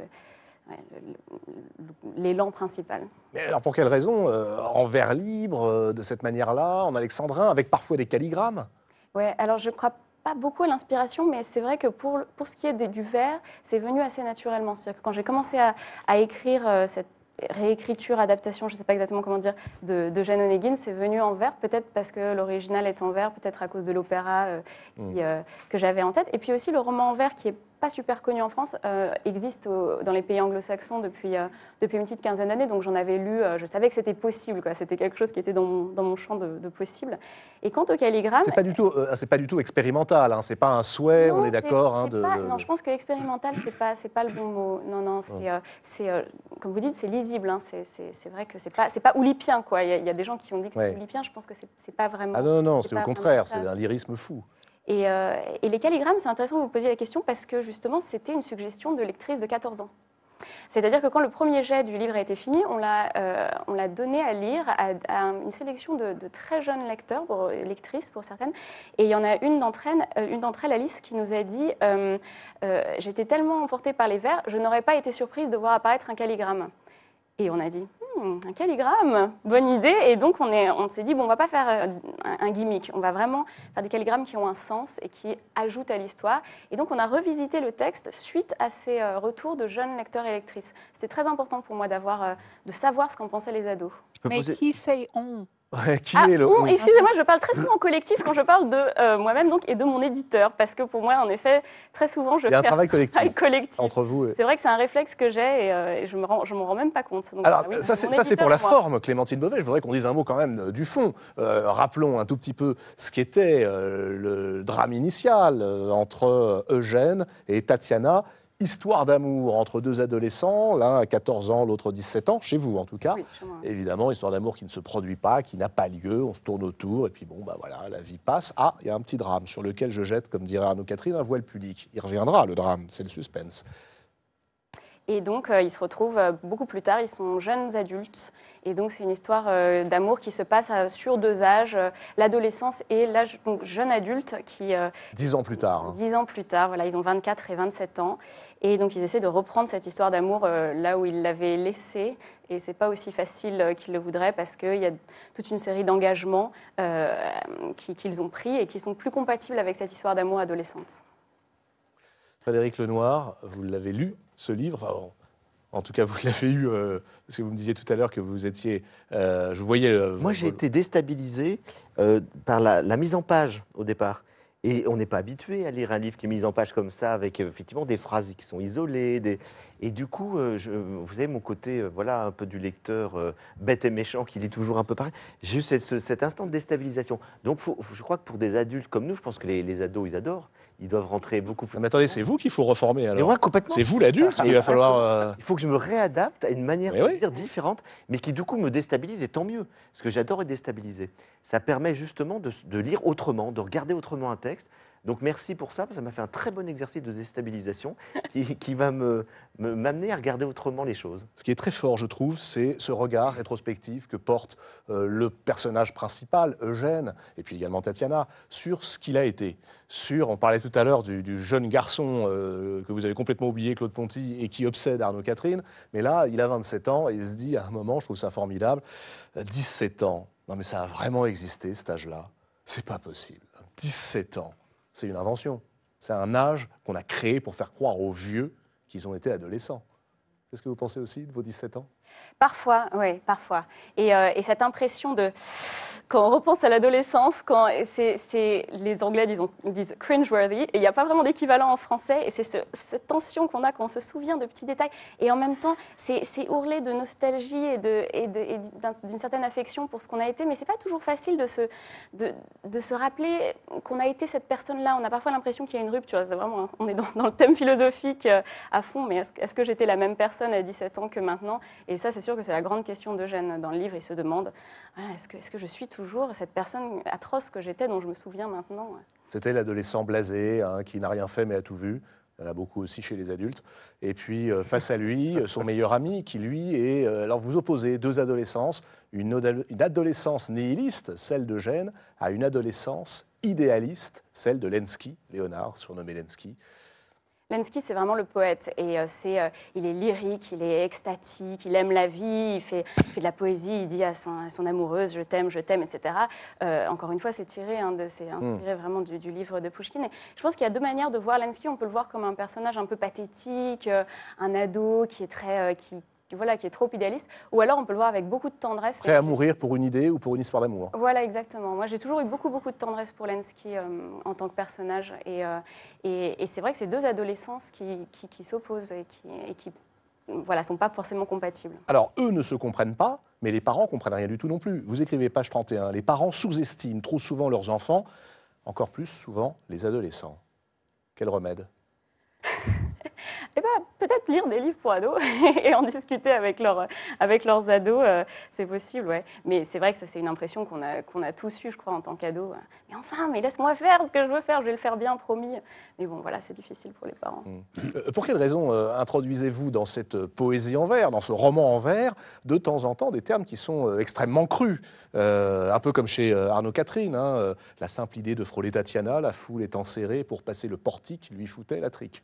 l'élan principal. Mais alors pour quelles raisons euh, En vers libre, euh, de cette manière-là, en alexandrin, avec parfois des calligrammes Oui, alors je crois pas beaucoup à l'inspiration, mais c'est vrai que pour, pour ce qui est du vers, c'est venu assez naturellement. cest que quand j'ai commencé à, écrire euh, cette réécriture, adaptation, je ne sais pas exactement comment dire, de, de Jeanne Onegin, c'est venu en vers, peut-être parce que l'original est en vers, peut-être à cause de l'opéra hmm. que j'avais en tête. Et puis aussi le roman en vers qui est pas super connu en France, euh, existe dans les pays anglo-saxons depuis, euh, depuis une petite quinzaine d'années. Donc j'en avais lu, euh, je savais que c'était possible, c'était quelque chose qui était dans mon, dans mon champ de, possible. Et quant au calligramme. C'est pas du tout, c'est pas du tout expérimental, hein. c'est pas un souhait, on est, d'accord. Hein, non, je pense que expérimental, c'est pas, c'est pas le bon mot. Non, non, c'est, comme vous dites, c'est lisible. Hein. c'est, vrai que c'est pas, c'est pas oulipien, quoi. Il y, a des gens qui ont dit que c'est oulipien, je pense que c'est, pas vraiment. Ah non, non, c'est au contraire, c'est un lyrisme fou. Euh, et, les calligrammes, c'est intéressant que vous posiez la question parce que justement, c'était une suggestion de lectrice de 14 ans. C'est-à-dire que quand le premier jet du livre a été fini, on l'a, euh, donné à lire à, une sélection de, très jeunes lecteurs, euh, lectrices pour certaines. Et il y en a une d'entre elles, Alice, qui nous a dit J'étais tellement emportée par les vers, je n'aurais pas été surprise de voir apparaître un calligramme. Et on a dit un calligramme, bonne idée. Et donc, on s'est dit, bon, on va pas faire euh, un, gimmick, on va vraiment faire des calligrammes qui ont un sens et qui ajoutent à l'histoire. Et donc, on a revisité le texte suite à ces euh, retours de jeunes lecteurs et lectrices. C'était très important pour moi euh, de savoir ce qu'en pensaient les ados. Mais qui sait on qui ah, est excusez-moi, je parle très souvent en collectif quand je parle de euh, moi-même donc et de mon éditeur parce que pour moi, en effet, très souvent, je fais un travail collectif, entre vous. C'est vrai que c'est un réflexe que j'ai et, euh, je me m'en rends même pas compte. Alors euh, ça, c'est pour la forme, Clémentine Beauvais. Je voudrais qu'on dise un mot quand même du fond. rappelons un tout petit peu ce qu'était le drame initial entre Eugène et Tatiana histoire d'amour entre deux adolescents, l'un à 14 ans, l'autre 17 ans, chez vous en tout cas. Évidemment, histoire d'amour qui ne se produit pas, qui n'a pas lieu, on se tourne autour, et puis bon, bah voilà, la vie passe. Ah, il y a un petit drame sur lequel je jette, comme dirait Arnaud Catherine, un voile public. Il reviendra, le drame, c'est le suspense. Et donc, euh, ils se retrouvent euh, beaucoup plus tard, ils sont jeunes adultes, et donc, c'est une histoire euh, d'amour qui se passe euh, sur deux âges, euh, l'adolescence et l'âge jeune adulte qui... dix ans plus tard. 10 hein. Dix ans plus tard, voilà, ils ont 24 et 27 ans. Et donc, ils essaient de reprendre cette histoire d'amour là où ils l'avaient laissée. Et c'est pas aussi facile qu'ils le voudraient parce qu'il y a toute une série d'engagements qu'ils ont pris et qui sont plus compatibles avec cette histoire d'amour adolescente. Frédéric Lenoir, vous l'avez lu, ce livre en tout cas, vous <laughs> l'avez eu, euh, parce que vous me disiez tout à l'heure que vous étiez. Euh, je voyais. Euh, Moi, j'ai été déstabilisé par la, mise en page au départ. Et on n'est pas habitué à lire un livre qui est mis en page comme ça, avec effectivement des phrases qui sont isolées. Et du coup, je, vous avez mon côté, voilà, un peu du lecteur bête et méchant qui lit toujours un peu pareil. J'ai eu cet instant de déstabilisation. Donc, je crois que pour des adultes comme nous, je pense que les ados, ils adorent ils doivent rentrer beaucoup plus. Ah, mais attendez, c'est vous qu'il faut reformer alors. complètement. C'est vous l'adulte, qu'il ah, va ah, falloir. Euh, il faut que je me réadapte à une manière de différente, mais qui du coup me déstabilise, et tant mieux. Ce que j'adore est déstabiliser. Ça permet justement de lire autrement, de regarder autrement un texte, donc merci pour ça, ça m'a fait un très bon exercice de déstabilisation qui, qui va m'amener me, m'amener à regarder autrement les choses. Ce qui est très fort, je trouve, c'est ce regard rétrospectif que porte euh, le personnage principal, Eugène, et puis également Tatiana, sur ce qu'il a été. Sur, on parlait tout à l'heure du, jeune garçon euh, que vous avez complètement oublié, Claude Ponty, et qui obsède Arnaud Catherine. Mais là, il a 27 ans et il se dit à un moment, je trouve ça formidable, 17 euh, ans. Non mais ça a vraiment existé, cet âge-là. C'est pas possible. 17 ans c'est une invention. C'est un âge qu'on a créé pour faire croire aux vieux qu'ils ont été adolescents. C'est ce que vous pensez aussi de vos 17 ans Parfois, oui, parfois. Et, euh, et, cette impression de quand on repense à l'adolescence, quand c'est, les Anglais disent cringeworthy, et il n'y a pas vraiment d'équivalent en français, et c'est cette tension qu'on a quand on se souvient de petits détails, et en même temps, c'est, hurler de nostalgie et, de, et, d'une certaine affection pour ce qu'on a été, mais c'est pas toujours facile de se, de, se rappeler qu'on a été cette personne-là. On a parfois l'impression qu'il y a une rupture, vraiment, on est dans, le thème philosophique euh, à fond, mais est-ce, que j'étais la même personne à 17 ans que maintenant Et ça, c'est sûr que c'est la grande question de Jeanne. Dans le livre, il se demande, que, est -ce que je suis toujours, cette personne atroce que j'étais, dont je me souviens maintenant. C'était l'adolescent blasé, hein, qui n'a rien fait mais a tout vu. Il y en a beaucoup aussi chez les adultes. Et puis, euh, face à lui, euh, son meilleur ami, qui lui est. Euh, alors, vous opposez deux adolescences, une, adolescence nihiliste, celle de Gênes, à une adolescence idéaliste, celle de Lenski, Léonard, surnommé Lenski. Lenski, c'est vraiment le poète. Et euh, c'est, euh, il est lyrique, il est extatique, il aime la vie, il fait, de la poésie, il dit à son, amoureuse Je t'aime, je t'aime, etc. Euh, encore une fois, c'est tiré, hein, c'est hmm. inspiré vraiment du, livre de Pushkin. je pense qu'il y a deux manières de voir Lenski. On peut le voir comme un personnage un peu pathétique, un ado qui est très voilà, qui est trop idéaliste, ou alors on peut le voir avec beaucoup de tendresse. Prêt à mourir pour une idée ou pour une histoire d'amour. Voilà, exactement. Moi, j'ai toujours eu beaucoup, beaucoup de tendresse pour Lenski euh, en tant que personnage. Euh, et, c'est vrai que c'est deux adolescents qui, s'opposent et qui, et qui sont pas forcément compatibles. Alors, eux ne se comprennent pas, mais les parents comprennent rien du tout non plus. Vous écrivez page 31, les parents sous-estiment trop souvent leurs enfants, encore plus souvent les adolescents. Quel remède Eh bien, peut-être lire des livres pour ados <laughs> et en discuter avec, leur, avec leurs ados. Euh, c'est possible, ouais. Mais c'est vrai que ça, c'est une impression qu'on a, qu'on a tous eue, je crois, en tant qu'ado. Mais enfin, mais laisse-moi faire ce que je veux faire, je vais le faire bien, promis. Mais bon, voilà, c'est difficile pour les parents. Mmh. Euh, pour quelle raison euh, introduisez-vous dans cette poésie en vers, dans ce roman en vers, de temps en temps des termes qui sont extrêmement crus Un peu comme chez Arnaud Catherine, hein, la simple idée de frôler Tatiana, la foule étant serrée pour passer le portique lui foutait la trique.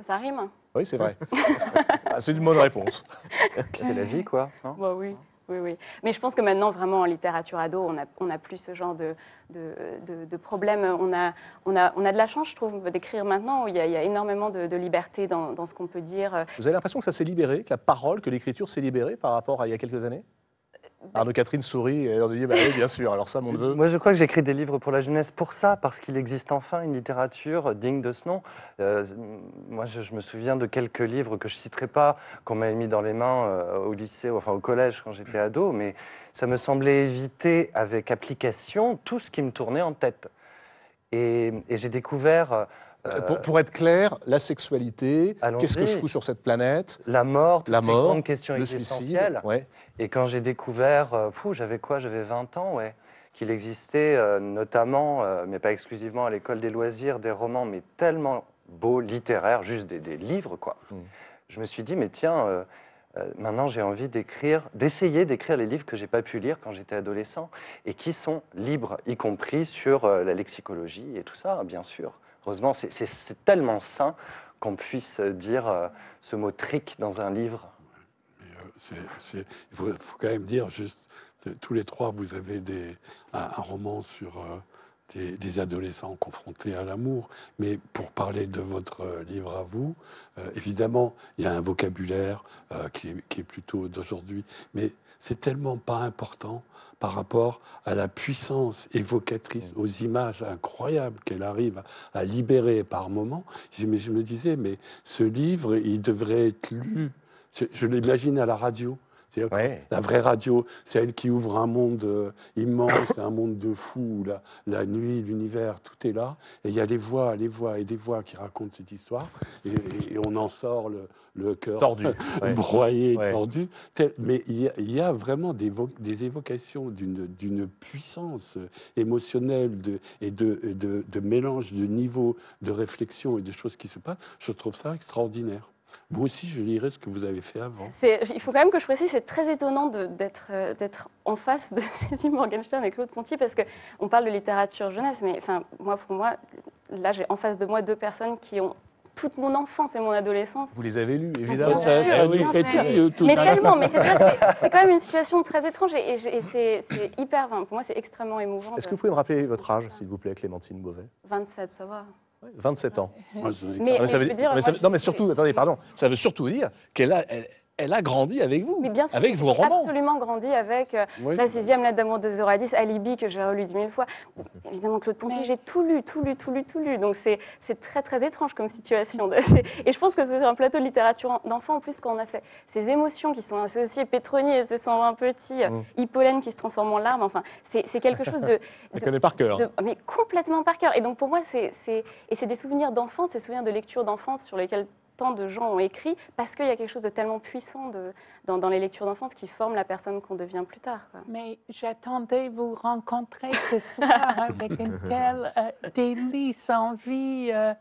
Ça rime Oui, c'est vrai. <laughs> Ah, c'est une bonne réponse. c'est la vie, quoi. Hein. bah, oui. Oui, oui. Mais je pense que maintenant, vraiment, en littérature ado, on n'a plus ce genre de, de, de, problème. On a, on, a, on a de la chance, je trouve, d'écrire maintenant où il y a, énormément de, liberté dans, dans ce qu'on peut dire. Vous avez l'impression que ça s'est libéré, que la parole, que l'écriture s'est libérée par rapport à il y a quelques années Arnaud Catherine sourit et dit bah bien sûr, alors ça, mon neveu. Moi, je crois que j'écris des livres pour la jeunesse pour ça, parce qu'il existe enfin une littérature digne de ce nom. Euh, moi, je, me souviens de quelques livres que je ne citerai pas, qu'on m'avait mis dans les mains euh, au lycée, enfin au collège quand j'étais ado, mais ça me semblait éviter avec application tout ce qui me tournait en tête. Et, j'ai découvert. Euh, pour, pour, être clair, la sexualité, qu'est-ce que je fous sur cette planète La mort, la mort, grandes questions le et quand j'ai découvert, euh, j'avais quoi J'avais 20 ans, ouais, qu'il existait euh, notamment, euh, mais pas exclusivement à l'école des loisirs, des romans, mais tellement beaux, littéraires, juste des, livres, quoi. Mm. Je me suis dit, mais tiens, maintenant j'ai envie d'écrire, d'essayer d'écrire les livres que j'ai pas pu lire quand j'étais adolescent et qui sont libres, y compris sur la lexicologie et tout ça, bien sûr. Heureusement, c'est tellement sain qu'on puisse dire ce mot trick dans un livre. Il faut, quand même dire, juste, tous les trois, vous avez des, un, roman sur euh, des, adolescents confrontés à l'amour. Mais pour parler de votre euh, livre à vous, euh, évidemment, il y a un vocabulaire qui, est, plutôt d'aujourd'hui. Mais c'est tellement pas important par rapport à la puissance évocatrice, aux images incroyables qu'elle arrive à libérer par moments. je me disais, mais ce livre, il devrait être lu je l'imagine à la radio. cest la vraie radio, celle qui ouvre un monde euh, immense, un monde de fou la, la nuit, l'univers, tout est là. Et il y a les voix, les voix et des voix qui racontent cette histoire. Et, on en sort le, cœur tordu, <laughs> broyé, tordu. mais il y, a vraiment des, évocations d'une puissance émotionnelle et de, de mélange de niveaux de réflexion et de choses qui se passent. Je trouve ça extraordinaire vous aussi, je lirai ce que vous avez fait avant. Il faut quand même que je précise, c'est très étonnant euh, d'être en face de <laughs> Cécile Morgenstern et Claude Ponty, parce qu'on parle de littérature jeunesse, mais enfin, moi, pour moi, là, j'ai en face de moi deux personnes qui ont toute mon enfance et mon adolescence. Vous les avez lues, évidemment. Eh mais tellement, mais c'est quand même une situation très étrange et, c'est hyper, pour moi c'est extrêmement émouvant. Est-ce que vous pouvez me rappeler votre âge, s'il vous plaît, Clémentine Beauvais 27, ça va. 27 ans. mais, non, mais surtout, attendez, pardon, ça veut surtout dire qu'elle a, elle, elle a grandi avec vous, Mais bien sûr, avec vos absolument grandi avec euh, La sixième, La d'amour de Zoradis, Alibi, que j'ai relu dix mille fois. Évidemment, Claude Ponty, j'ai tout lu, tout lu, tout lu, tout lu. Donc c'est très, très étrange comme situation. <laughs> Et je pense que c'est un plateau de littérature d'enfant, en plus, quand on a ces, émotions qui sont associées, Petroni et ses 120 petits, mm. euh, Hippolène qui se transforme en larmes. Enfin, c'est quelque chose de. <laughs> Elle par cœur. mais complètement par cœur. Et donc pour moi, c'est des souvenirs d'enfance, ces souvenirs de lecture d'enfance sur lesquels de gens ont écrit, parce qu'il y a quelque chose de tellement puissant de, dans, les lectures d'enfance qui forme la personne qu'on devient plus tard. Mais j'attendais vous rencontrer ce <laughs> soir avec une telle euh, délice, envie. Euh,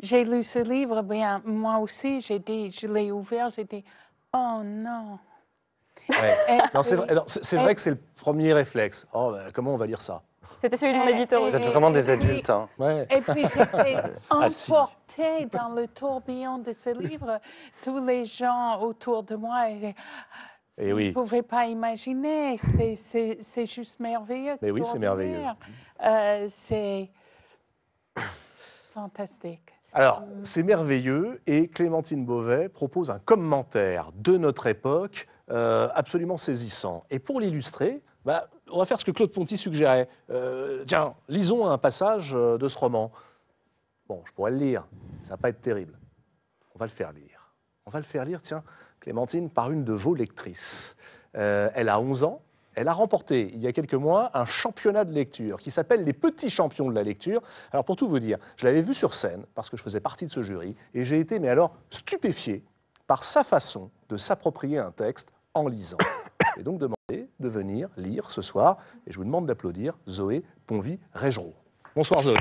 j'ai lu ce livre, bien, moi aussi, j'ai je l'ai ouvert, j'ai dit, oh non. <laughs> c'est vrai, que c'est le premier réflexe. Oh, bah, comment on va lire ça C'était celui de mon éditeur. Vous êtes vraiment des adultes. Hein. Ouais. Et puis j'étais <laughs> ah, emportée dans le tourbillon de ce livre. <laughs> Tous les gens autour de moi, eh oui. Vous ne pouvez pas imaginer. C'est juste merveilleux. Mais oui, c'est merveilleux. Euh, c'est fantastique. Alors, c'est merveilleux et Clémentine Beauvais propose un commentaire de notre époque euh, absolument saisissant. Et pour l'illustrer, bah, on va faire ce que Claude Ponty suggérait. Euh, tiens, lisons un passage de ce roman. Bon, je pourrais le lire, ça va pas être terrible. On va le faire lire. On va le faire lire, tiens, Clémentine, par une de vos lectrices. Euh, elle a 11 ans. Elle a remporté, il y a quelques mois, un championnat de lecture qui s'appelle Les Petits Champions de la Lecture. Alors, pour tout vous dire, je l'avais vu sur scène parce que je faisais partie de ce jury et j'ai été, mais alors, stupéfié par sa façon de s'approprier un texte en lisant. <coughs> Et donc, demandé de venir lire ce soir et je vous demande d'applaudir Zoé Ponvi régereau Bonsoir, Zoé.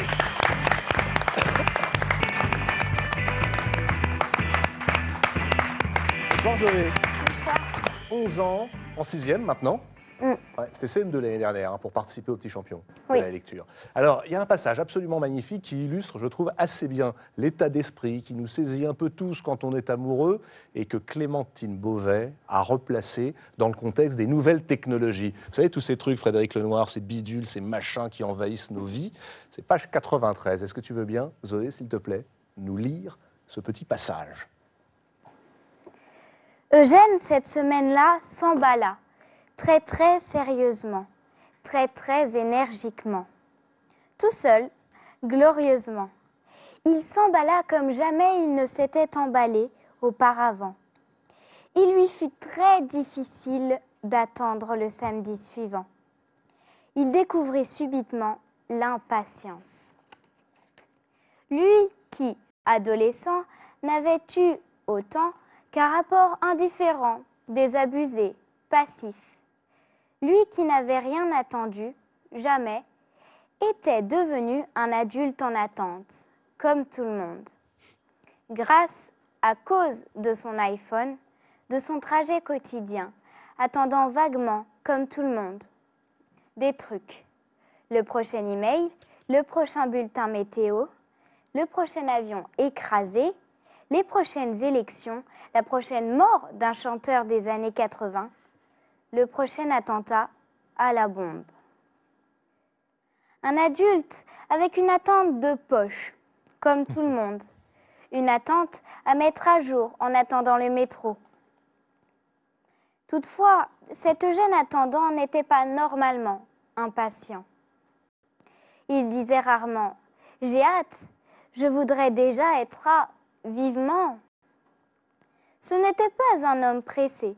11 ans, en sixième maintenant. Mm. C'était scène de l'année dernière hein, pour participer au Petit Champion de la lecture. Alors, il y a un passage absolument magnifique qui illustre, je trouve, assez bien l'état d'esprit qui nous saisit un peu tous quand on est amoureux et que Clémentine Beauvais a replacé dans le contexte des nouvelles technologies. Vous savez, tous ces trucs, Frédéric Lenoir, ces bidules, ces machins qui envahissent nos vies. C'est page 93. Est-ce que tu veux bien, Zoé, s'il te plaît, nous lire ce petit passage Eugène, cette semaine-là, s'emballa, très très sérieusement, très très énergiquement. Tout seul, glorieusement. Il s'emballa comme jamais il ne s'était emballé auparavant. Il lui fut très difficile d'attendre le samedi suivant. Il découvrit subitement l'impatience. Lui qui, adolescent, n'avait eu autant qu'un rapport indifférent, désabusé, passif. Lui qui n'avait rien attendu, jamais, était devenu un adulte en attente, comme tout le monde. Grâce à cause de son iPhone, de son trajet quotidien, attendant vaguement, comme tout le monde, des trucs. Le prochain email, le prochain bulletin météo, le prochain avion écrasé, les prochaines élections, la prochaine mort d'un chanteur des années 80, le prochain attentat à la bombe. Un adulte avec une attente de poche, comme tout le monde. Une attente à mettre à jour en attendant le métro. Toutefois, cet jeune attendant n'était pas normalement impatient. Il disait rarement ⁇ J'ai hâte, je voudrais déjà être à vivement. Ce n'était pas un homme pressé,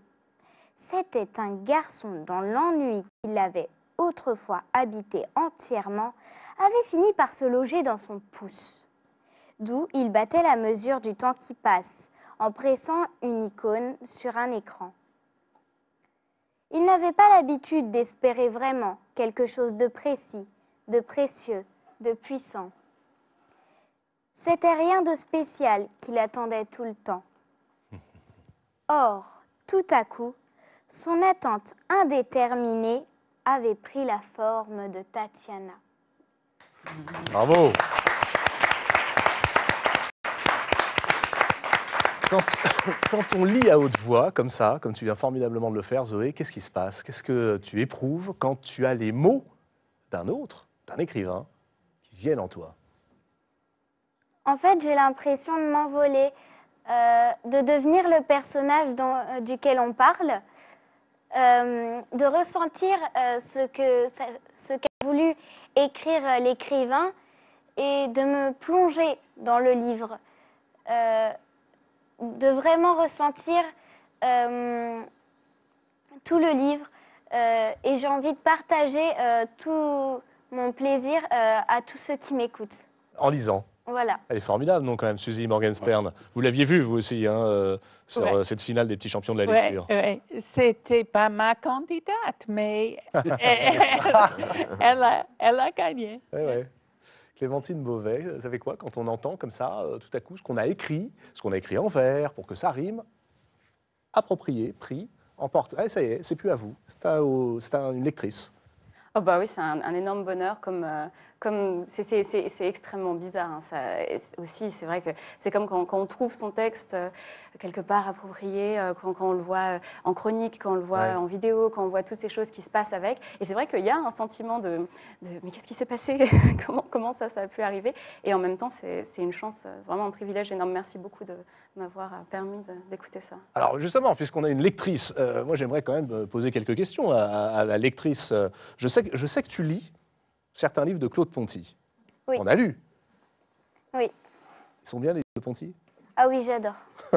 c'était un garçon dont l'ennui qu'il avait autrefois habité entièrement avait fini par se loger dans son pouce. D'où il battait la mesure du temps qui passe en pressant une icône sur un écran. Il n'avait pas l'habitude d'espérer vraiment quelque chose de précis, de précieux, de puissant. C'était rien de spécial qu'il attendait tout le temps. Or, tout à coup, son attente indéterminée avait pris la forme de Tatiana. Bravo quand, on lit à haute voix, comme ça, comme tu viens formidablement de le faire, Zoé, qu'est-ce qui se passe Qu'est-ce que tu éprouves quand tu as les mots d'un autre, d'un écrivain, qui viennent en toi en fait, j'ai l'impression de m'envoler, euh, de devenir le personnage euh, duquel on parle, euh, de ressentir ce qu'a ce voulu écrire l'écrivain et de me plonger dans le livre, de vraiment ressentir tout le livre et j'ai envie de partager tout mon plaisir à tous ceux qui m'écoutent. En lisant voilà. Elle est formidable, non, quand même, Suzy Morgenstern. Vous l'aviez vue, vous aussi, hein, euh, sur euh, cette finale des petits champions de la lecture. Ouais. C'était pas ma candidate, mais elle, <laughs> a, elle, a, gagné. Clémentine Beauvais, vous savez quoi, quand on entend comme ça, euh, tout à coup, ce qu'on a écrit, ce qu'on a écrit en vers, pour que ça rime, approprié, pris, emporte. Ah, ça y est, c'est plus à vous, c'est à, une lectrice. Oh bah oui, c'est un, énorme bonheur, comme, comme c'est extrêmement bizarre. Hein, ça, aussi, c'est vrai que c'est comme quand, on trouve son texte euh, quelque part approprié, euh, quand, on le voit euh, en chronique, quand on le voit en vidéo, quand on voit toutes ces choses qui se passent avec. Et c'est vrai qu'il y a un sentiment de, mais qu'est-ce qui s'est passé <laughs> comment, comment, ça, ça a pu arriver Et en même temps, c'est une chance, vraiment un privilège énorme. Merci beaucoup de m'avoir permis d'écouter ça. Alors justement, puisqu'on a une lectrice, moi j'aimerais quand même poser quelques questions à, la lectrice. Je sais, je sais que tu lis certains livres de Claude Ponty. Oui. On a lu. Oui. Ils sont bien les livres de Ponty Ah oui, j'adore.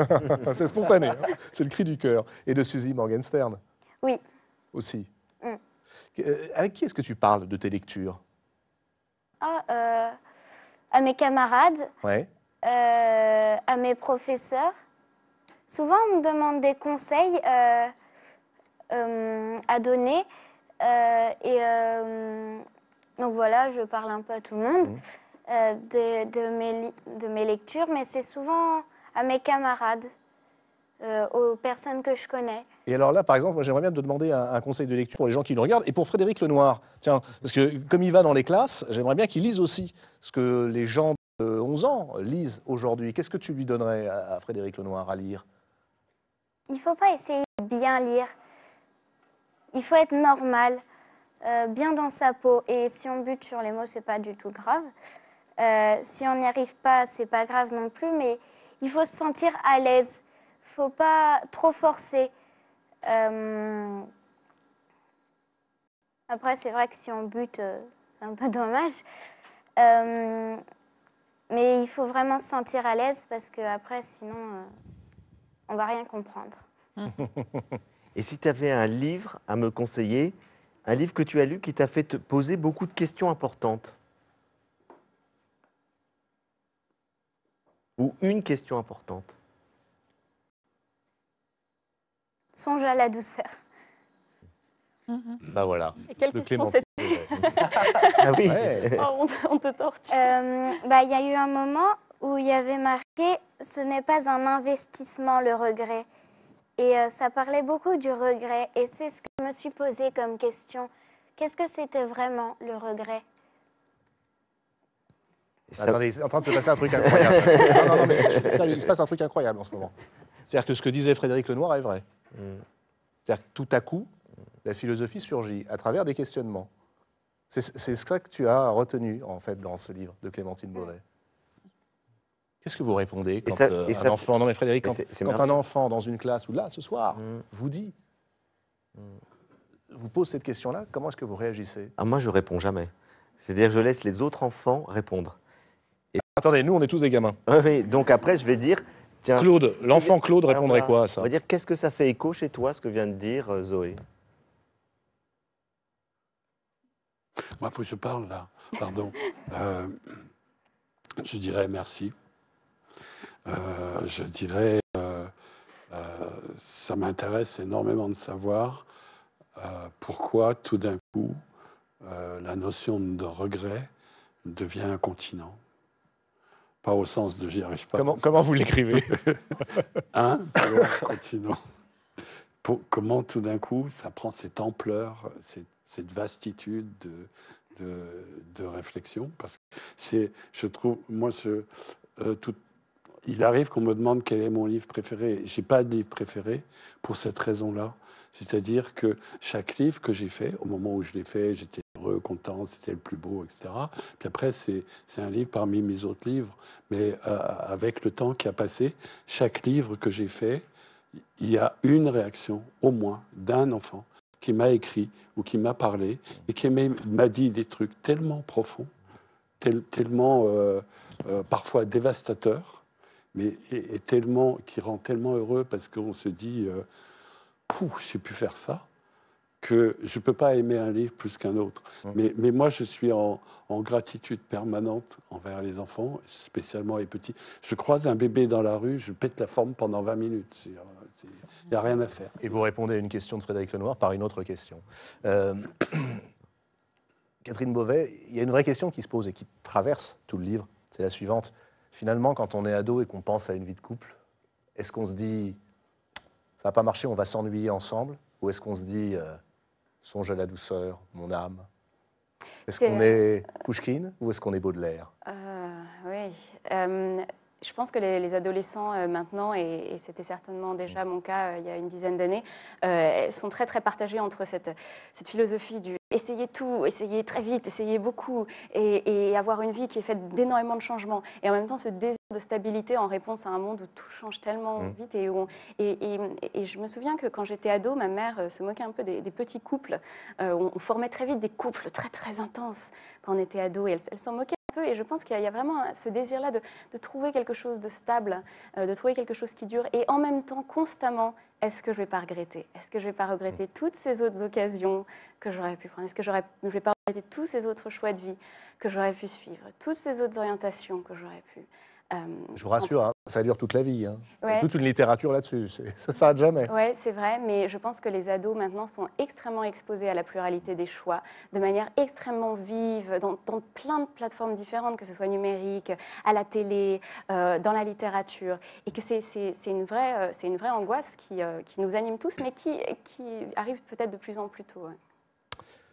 <laughs> c'est spontané, hein. c'est le cri du cœur. Et de Suzy Morgenstern Oui. Aussi. À mm. euh, qui est-ce que tu parles de tes lectures ah, euh, À mes camarades, Oui. Euh, à mes professeurs. Souvent, on me demande des conseils à donner. et donc voilà, je parle un peu à tout le monde mmh. euh, de, de, mes lectures, mais c'est souvent à mes camarades, euh, aux personnes que je connais. Et alors là, par exemple, j'aimerais bien te demander un, un, conseil de lecture pour les gens qui le regardent et pour Frédéric Lenoir. Tiens, parce que comme il va dans les classes, j'aimerais bien qu'il lise aussi ce que les gens de 11 ans lisent aujourd'hui. Qu'est-ce que tu lui donnerais à, à Frédéric Lenoir à lire Il ne faut pas essayer de bien lire. Il faut être normal. Euh, bien dans sa peau. Et si on bute sur les mots, c'est pas du tout grave. Euh, si on n'y arrive pas, c'est pas grave non plus, mais il faut se sentir à l'aise. Faut pas trop forcer. Euh, après, c'est vrai que si on bute, c'est un peu dommage. Mais il faut vraiment se sentir à l'aise parce que après, sinon, on va rien comprendre. <laughs> Et si tu avais un livre à me conseiller, un livre que tu as lu qui t'a fait te poser beaucoup de questions importantes. Ou une question importante. Songe à la douceur. Mm-hmm. Bah voilà. Et quelle c'était <laughs> ah oh, on, te torture. Euh, bah, il y a eu un moment où il y avait marqué Ce n'est pas un investissement, le regret. Et euh, ça parlait beaucoup du regret. Et c'est ce que je me suis posé comme question. Qu'est-ce que c'était vraiment le regret Attendez, en train de se passer un truc incroyable. <laughs> non, non, non, mais, il se passe un truc incroyable en ce moment. C'est-à-dire que ce que disait Frédéric Lenoir est vrai. Mm. C'est-à-dire que tout à coup, la philosophie surgit à travers des questionnements. C'est ça que tu as retenu, en fait, dans ce livre de Clémentine Beauvais. Qu'est-ce que vous répondez quand euh, un enfant, non mais Frédéric, quand, un enfant dans une classe ou là ce soir mm. vous dit, vous pose cette question-là, comment est-ce que vous réagissez ah, Moi, je réponds jamais. C'est-à-dire, je laisse les autres enfants répondre. Et... Ah, attendez, nous, on est tous des gamins. Oui, donc après, je vais dire. Tiens, Claude, l'enfant Claude répondrait quoi à ça On va dire, qu'est-ce que ça fait écho chez toi, ce que vient de dire euh, Zoé Moi, il faut que je parle là, pardon. Euh, je dirais merci. Euh, je dirais, euh, euh, ça m'intéresse énormément de savoir pourquoi tout d'un coup la notion de regret devient un continent. Pas au sens de j'y arrive pas. Comment, vous l'écrivez <laughs> Hein Un continent. Pour, comment tout d'un coup ça prend cette ampleur, cette, cette vastitude de, de, réflexion Parce que c'est, je trouve, moi, ce tout, il arrive qu'on me demande quel est mon livre préféré. J'ai pas de livre préféré pour cette raison-là. C'est-à-dire que chaque livre que j'ai fait, au moment où je l'ai fait, j'étais heureux, content, c'était le plus beau, etc. Puis après, c'est un livre parmi mes autres livres. Mais euh, avec le temps qui a passé, chaque livre que j'ai fait, il y a une réaction, au moins, d'un enfant qui m'a écrit ou qui m'a parlé et qui m'a dit des trucs tellement profonds, tellement euh, euh, parfois dévastateurs, mais tellement, qui rend tellement heureux parce qu'on se dit, euh, j'ai pu faire ça, que je ne peux pas aimer un livre plus qu'un autre. Mmh. Mais, moi, je suis en, gratitude permanente envers les enfants, spécialement les petits. Je croise un bébé dans la rue, je pète la forme pendant 20 minutes. Il n'y euh, a rien à faire. Et vous répondez à une question de Frédéric Lenoir par une autre question. Euh, <coughs> Catherine Beauvais, il y a une vraie question qui se pose et qui traverse tout le livre, c'est la suivante. Finalement, quand on est ado et qu'on pense à une vie de couple, est-ce qu'on se dit ça va pas marcher, on va s'ennuyer ensemble Ou est-ce qu'on se dit euh, songe à la douceur, mon âme Est-ce qu'on est Pushkin ou est-ce qu'on est Baudelaire euh, Oui. Euh, je pense que les, adolescents euh, maintenant, et, c'était certainement déjà mm. mon cas euh, il y a une dizaine d'années, euh, sont très très partagés entre cette, philosophie du essayer tout, essayer très vite, essayer beaucoup, et, avoir une vie qui est faite d'énormément de changements, et en même temps ce désir de stabilité en réponse à un monde où tout change tellement mm. vite. Et, où et, je me souviens que quand j'étais ado, ma mère se moquait un peu des, petits couples. on, formait très vite des couples très très intenses quand on était ado, et elle, elle s'en moquait. Et je pense qu'il y, a vraiment ce désir-là de, trouver quelque chose de stable, euh, de trouver quelque chose qui dure. Et en même temps, constamment, est-ce que je ne vais pas regretter Est-ce que je ne vais pas regretter mm. toutes ces autres occasions que j'aurais pu prendre Est-ce que je ne vais pas regretter tous ces autres choix de vie que j'aurais pu suivre Toutes ces autres orientations que j'aurais pu euh, je vous rassure, hein, ça dure toute la vie. Hein. toute une littérature là-dessus, <laughs> ça ne s'arrête jamais. Oui, c'est vrai, mais je pense que les ados maintenant sont extrêmement exposés à la pluralité des choix, de manière extrêmement vive, dans, plein de plateformes différentes, que ce soit numérique, à la télé, euh, dans la littérature, et que c'est une, vraie, euh, une vraie angoisse qui, qui nous anime tous, mais qui, qui arrive peut-être de plus en plus tôt.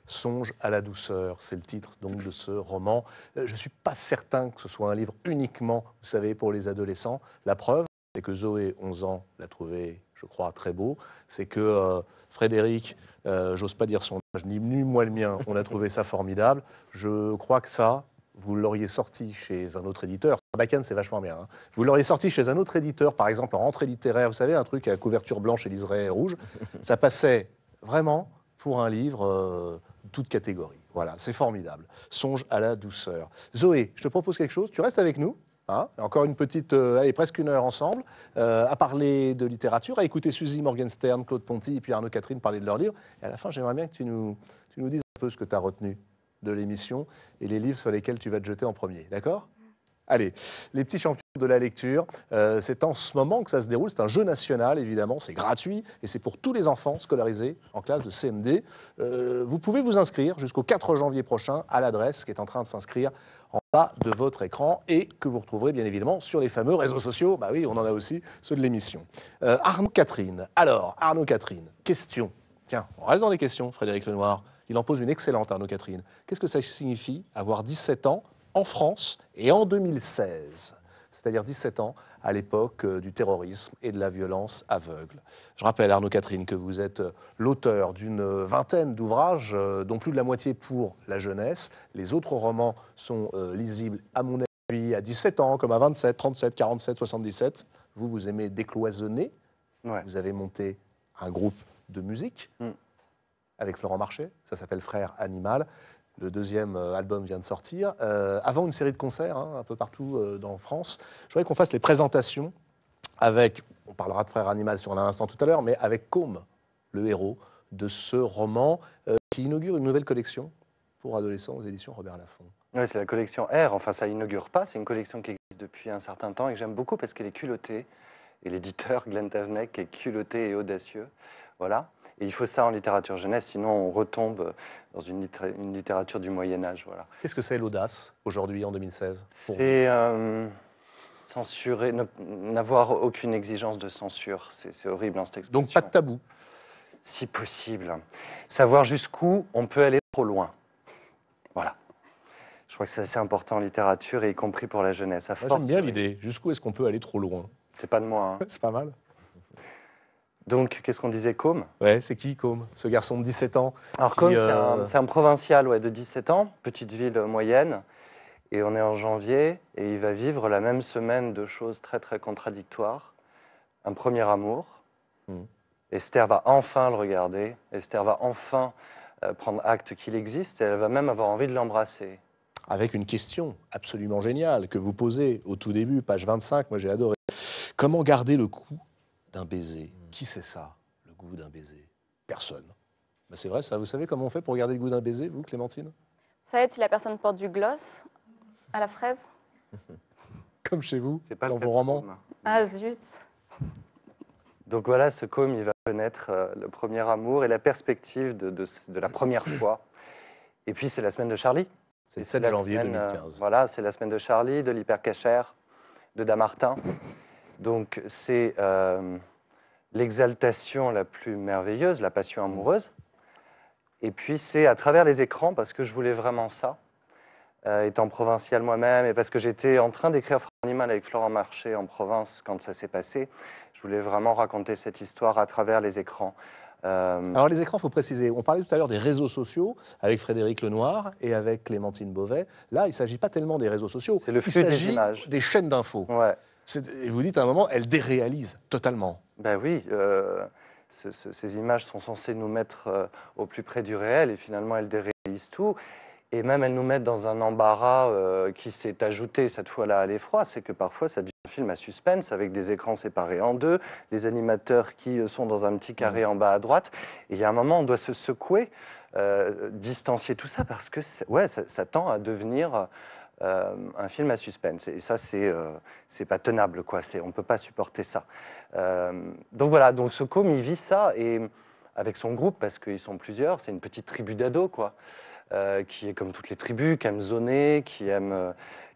Songe à la douceur, c'est le titre donc de ce roman. Euh, je ne suis pas certain que ce soit un livre uniquement, vous savez, pour les adolescents. La preuve, c'est que Zoé, 11 ans, l'a trouvé, je crois, très beau. C'est que euh, Frédéric, euh, j'ose pas dire son âge, ni, moi le mien, on a trouvé ça formidable. Je crois que ça, vous l'auriez sorti chez un autre éditeur. Ah, Bacan, c'est vachement bien. Hein. Vous l'auriez sorti chez un autre éditeur, par exemple en entrée littéraire, vous savez, un truc à couverture blanche et liseré rouge. Ça passait vraiment pour un livre toute catégorie. Voilà, c'est formidable. Songe à la douceur. Zoé, je te propose quelque chose. Tu restes avec nous Hein, encore une petite, euh, allez, presque une heure ensemble, euh, à parler de littérature, à écouter Suzy Morgenstern, Claude Ponty et puis Arnaud Catherine parler de leurs livres. Et à la fin, j'aimerais bien que tu nous, tu nous dises un peu ce que tu as retenu de l'émission et les livres sur lesquels tu vas te jeter en premier. D'accord Allez, les petits champions de la lecture, euh, c'est en ce moment que ça se déroule. C'est un jeu national, évidemment, c'est gratuit et c'est pour tous les enfants scolarisés en classe de CMD. Euh, vous pouvez vous inscrire jusqu'au 4 janvier prochain à l'adresse qui est en train de s'inscrire en bas de votre écran et que vous retrouverez bien évidemment sur les fameux réseaux sociaux. Bah oui, on en a aussi ceux de l'émission. Euh, Arnaud Catherine. Alors, Arnaud Catherine, question. Tiens, on reste dans les questions, Frédéric Lenoir. Il en pose une excellente, Arnaud Catherine. Qu'est-ce que ça signifie avoir 17 ans en France et en 2016, c'est-à-dire 17 ans à l'époque euh, du terrorisme et de la violence aveugle. Je rappelle, Arnaud Catherine, que vous êtes euh, l'auteur d'une euh, vingtaine d'ouvrages, dont plus de la moitié pour la jeunesse. Les autres romans sont lisibles, à mon avis, à 17 ans, comme à 27, 37, 47, 77. Vous, vous aimez décloisonner. Vous avez monté un groupe de musique. Mm. avec Florent Marchais. ça s'appelle Frères Animal. Le deuxième euh, album vient de sortir. Euh, avant une série de concerts, hein, un peu partout euh, dans France, je voudrais qu'on fasse les présentations avec, on parlera de Frère Animal sur un instant tout à l'heure, mais avec Côme, le héros de ce roman qui inaugure une nouvelle collection pour adolescents aux éditions Robert Laffont. Oui, c'est la collection R, enfin ça inaugure pas, c'est une collection qui existe depuis un certain temps et que j'aime beaucoup parce qu'elle est culottée. Et l'éditeur Glenn Tavenek est culotté et audacieux. Voilà. Et il faut ça en littérature jeunesse, sinon on retombe dans une, littérature du Moyen Âge. Voilà. Qu'est-ce que c'est l'audace aujourd'hui en 2016 C'est euh, censurer, n'avoir aucune exigence de censure. C'est horrible en ce texte. Donc pas de tabou. Si possible. Savoir jusqu'où on peut aller trop loin. Voilà. Je crois que c'est assez important en littérature, et y compris pour la jeunesse. J'aime bien l'idée. Jusqu'où est-ce qu'on peut aller trop loin C'est pas de moi. Hein. <laughs> c'est pas mal. Donc, qu'est-ce qu'on disait, Côme Ouais, c'est qui Côme Ce garçon de 17 ans Alors, Côme, euh, c'est un, provincial ouais, de 17 ans, petite ville moyenne. Et on est en janvier, et il va vivre la même semaine de choses très, très contradictoires. Un premier amour. Hmm. Esther va enfin le regarder. Esther va enfin euh, prendre acte qu'il existe, et elle va même avoir envie de l'embrasser. Avec une question absolument géniale que vous posez au tout début, page 25, moi j'ai adoré. Comment garder le coup d'un baiser. Hmm. Qui sait ça, le goût d'un baiser Personne. Bah, c'est vrai, ça. Vous savez comment on fait pour garder le goût d'un baiser, vous, Clémentine Ça aide si la personne porte du gloss à la fraise. <laughs> Comme chez vous, pas dans vos romans. Ah zut Donc voilà, ce com, il va connaître euh, le premier amour et la perspective de, de, la première <coughs> fois. Et puis c'est la semaine de Charlie. C'est le 7 janvier 2015. Euh, voilà, c'est la semaine de Charlie, de l'hypercachère, de Damartin. Donc c'est euh, l'exaltation la plus merveilleuse, la passion amoureuse. Et puis c'est à travers les écrans, parce que je voulais vraiment ça, euh, étant provincial moi-même, et parce que j'étais en train d'écrire Frère Animal avec Florent Marché en province quand ça s'est passé, je voulais vraiment raconter cette histoire à travers les écrans. Euh, Alors les écrans, il faut préciser, on parlait tout à l'heure des réseaux sociaux avec Frédéric Lenoir et avec Clémentine Beauvais. Là, il ne s'agit pas tellement des réseaux sociaux, C'est le il s'agit des, des chaînes d'infos. Ouais. Et vous dites à un moment, elle déréalise totalement. Ben oui. Euh, ces images sont censées nous mettre euh, au plus près du réel et finalement elles déréalisent tout. Et même elles nous mettent dans un embarras euh, qui s'est ajouté cette fois-là à l'effroi, c'est que parfois ça devient un film à suspense avec des écrans séparés en deux, des animateurs qui sont dans un petit carré en bas à droite. Et il y a un moment, on doit se secouer, distancier tout ça parce que ouais, ça, tend à devenir euh, un film à suspense. Et ça, c'est euh, c'est pas tenable, quoi. On ne peut pas supporter ça. Euh, donc voilà, donc ce il vit ça, et avec son groupe, parce qu'ils sont plusieurs, c'est une petite tribu d'ados, quoi, qui est comme toutes les tribus, qui aime zoner, qui aime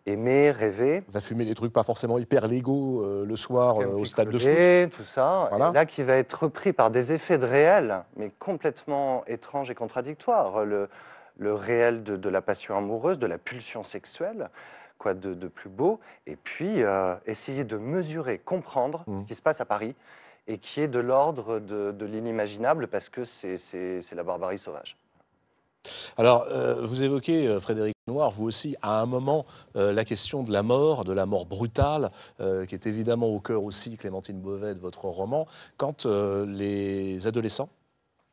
aimer, rêver. Va fumer des trucs pas forcément hyper légaux le soir au stade de foot. tout ça. là, qui va être repris par des effets de réel, mais complètement étranges et contradictoires. Le, le réel de, la passion amoureuse, de la pulsion sexuelle, quoi de, plus beau, et puis euh, essayer de mesurer, comprendre mmh. ce qui se passe à Paris, et qui est de l'ordre de, l'inimaginable, parce que c'est la barbarie sauvage. Alors, euh, vous évoquez, euh, Frédéric Noir, vous aussi, à un moment, la question de la mort, de la mort brutale, qui est évidemment au cœur aussi, Clémentine Beauvais, de votre roman, quand les adolescents,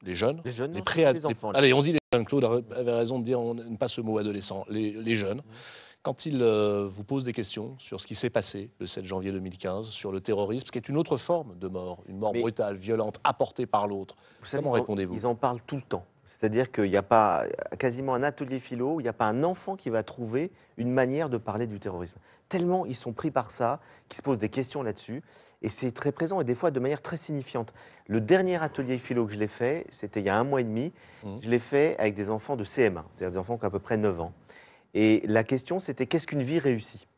les jeunes, les, jeunes, les enfants, Allez, on dit Claude avait raison de dire, ne n'aime pas ce mot adolescent, les, jeunes. Mmh. Quand ils euh, vous posent des questions sur ce qui s'est passé le 7 janvier 2015, sur le terrorisme, qui est une autre forme de mort, une mort brutale, violente, apportée par l'autre, comment répondez-vous Ils en parlent tout le temps. C'est-à-dire qu'il n'y a pas quasiment un atelier philo il n'y a pas un enfant qui va trouver une manière de parler du terrorisme. Tellement ils sont pris par ça, qu'ils se posent des questions là-dessus. Et c'est très présent et des fois de manière très signifiante. Le dernier atelier philo que je l'ai fait, c'était il y a un mois et demi. Mmh. Je l'ai fait avec des enfants de CM1, c'est-à-dire des enfants qui ont à peu près 9 ans. Et la question, c'était qu'est-ce qu'une vie réussie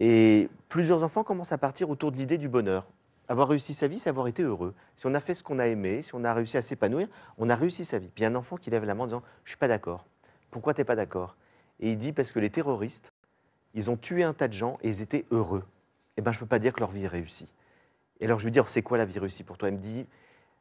Et plusieurs enfants commencent à partir autour de l'idée du bonheur. Avoir réussi sa vie, c'est avoir été heureux. Si on a fait ce qu'on a aimé, si on a réussi à s'épanouir, on a réussi sa vie. Puis un enfant qui lève la main en disant Je ne suis pas d'accord. Pourquoi tu n'es pas d'accord Et il dit Parce que les terroristes, ils ont tué un tas de gens et ils étaient heureux. Eh ben, je ne peux pas dire que leur vie est réussie. Et alors je lui dis, c'est quoi la vie réussie pour toi Elle me dit,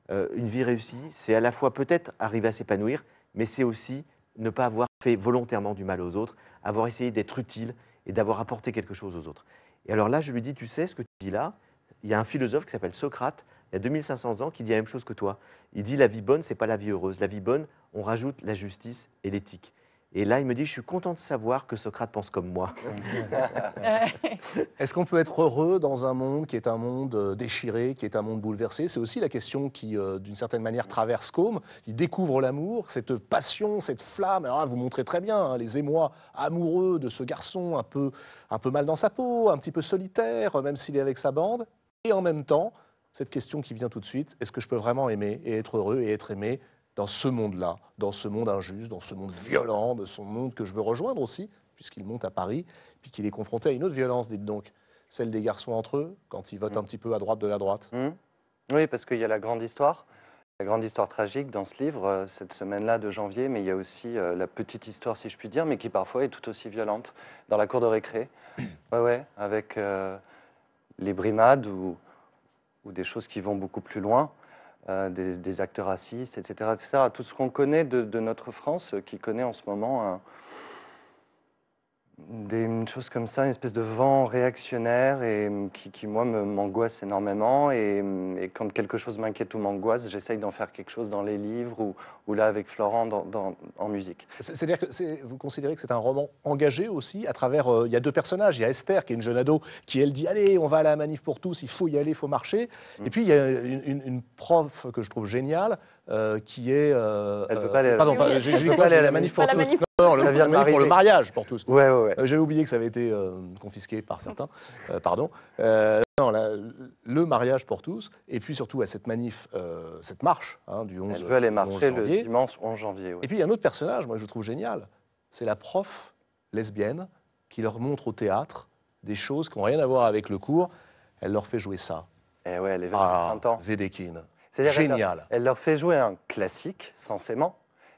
euh, une vie réussie, c'est à la fois peut-être arriver à s'épanouir, mais c'est aussi ne pas avoir fait volontairement du mal aux autres, avoir essayé d'être utile et d'avoir apporté quelque chose aux autres. Et alors là, je lui dis, tu sais ce que tu dis là Il y a un philosophe qui s'appelle Socrate, il y a 2500 ans, qui dit la même chose que toi. Il dit, la vie bonne, n'est pas la vie heureuse. La vie bonne, on rajoute la justice et l'éthique. Et là, il me dit, je suis content de savoir que Socrate pense comme moi. Est-ce qu'on peut être heureux dans un monde qui est un monde euh, déchiré, qui est un monde bouleversé C'est aussi la question qui, euh, d'une certaine manière, traverse Côme. Il découvre l'amour, cette passion, cette flamme. Alors là, vous montrez très bien hein, les émois amoureux de ce garçon un peu, un peu mal dans sa peau, un petit peu solitaire, même s'il est avec sa bande. Et en même temps, cette question qui vient tout de suite, est-ce que je peux vraiment aimer et être heureux et être aimé dans ce monde-là, dans ce monde injuste, dans ce monde violent, de son monde que je veux rejoindre aussi, puisqu'il monte à Paris, puis qu'il est confronté à une autre violence, dites donc, celle des garçons entre eux, quand ils votent mmh. un petit peu à droite de la droite. Mmh. Oui, parce qu'il y a la grande histoire, la grande histoire tragique dans ce livre, euh, cette semaine-là de janvier, mais il y a aussi euh, la petite histoire, si je puis dire, mais qui parfois est tout aussi violente, dans la cour de récré. <coughs> ouais, avec euh, les brimades ou des choses qui vont beaucoup plus loin. Euh, des, acteurs racistes, etc., Tout ce qu'on connaît de, de, notre France, euh, qui connaît en ce moment un, des choses comme ça, une espèce de vent réactionnaire et mm, qui, qui moi, m'angoisse énormément. Mm, et, quand quelque chose m'inquiète ou m'angoisse, j'essaye d'en faire quelque chose dans les livres ou, là avec Florent en musique. C'est-à-dire que vous considérez que c'est un roman engagé aussi à travers. Euh, il y a deux personnages. Il y a Esther, qui est une jeune ado, qui elle dit Allez, on va à la manif pour tous, il faut y aller, il faut marcher. Mm. Et puis il y a une prof que je trouve géniale euh, qui est. Euh, elle veut euh, pas aller à la, pardon, pas, la manif pour tous. Non, le, mariage pour tous. Ouais, ouais, J'avais oublié que ça avait été confisqué par certains. pardon. non, le mariage pour tous. Et puis surtout à cette manif, cette marche hein, du 11 janvier. – Elle veut aller marcher le dimanche 11 janvier. Et puis il y a un autre personnage, moi je trouve génial. C'est la prof lesbienne qui leur montre au théâtre des choses qui n'ont rien à voir avec le cours. Elle leur fait jouer ça. Eh ouais, les 20 ans. Védekine. C'est-à-dire Génial. Elle, leur fait jouer un classique, censément,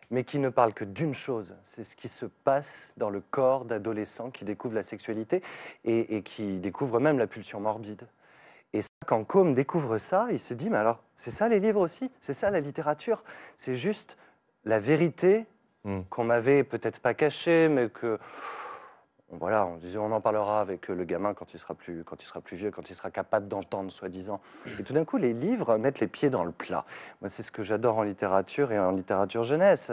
mais qui ne parle que d'une chose, c'est ce qui se passe dans le corps d'adolescents qui découvrent la sexualité et, qui découvrent même la pulsion morbide. Et ça, quand Combe découvre ça, il se dit, mais alors, c'est ça les livres aussi, c'est ça la littérature, c'est juste la vérité hmm. qu'on m'avait peut-être pas cachée, mais que voilà, on disait on en parlera avec euh, le gamin quand il sera plus, quand il sera plus vieux, quand il sera capable d'entendre, soi-disant. Et tout d'un coup, les livres mettent les pieds dans le plat. Moi, c'est ce que j'adore en littérature et en littérature jeunesse.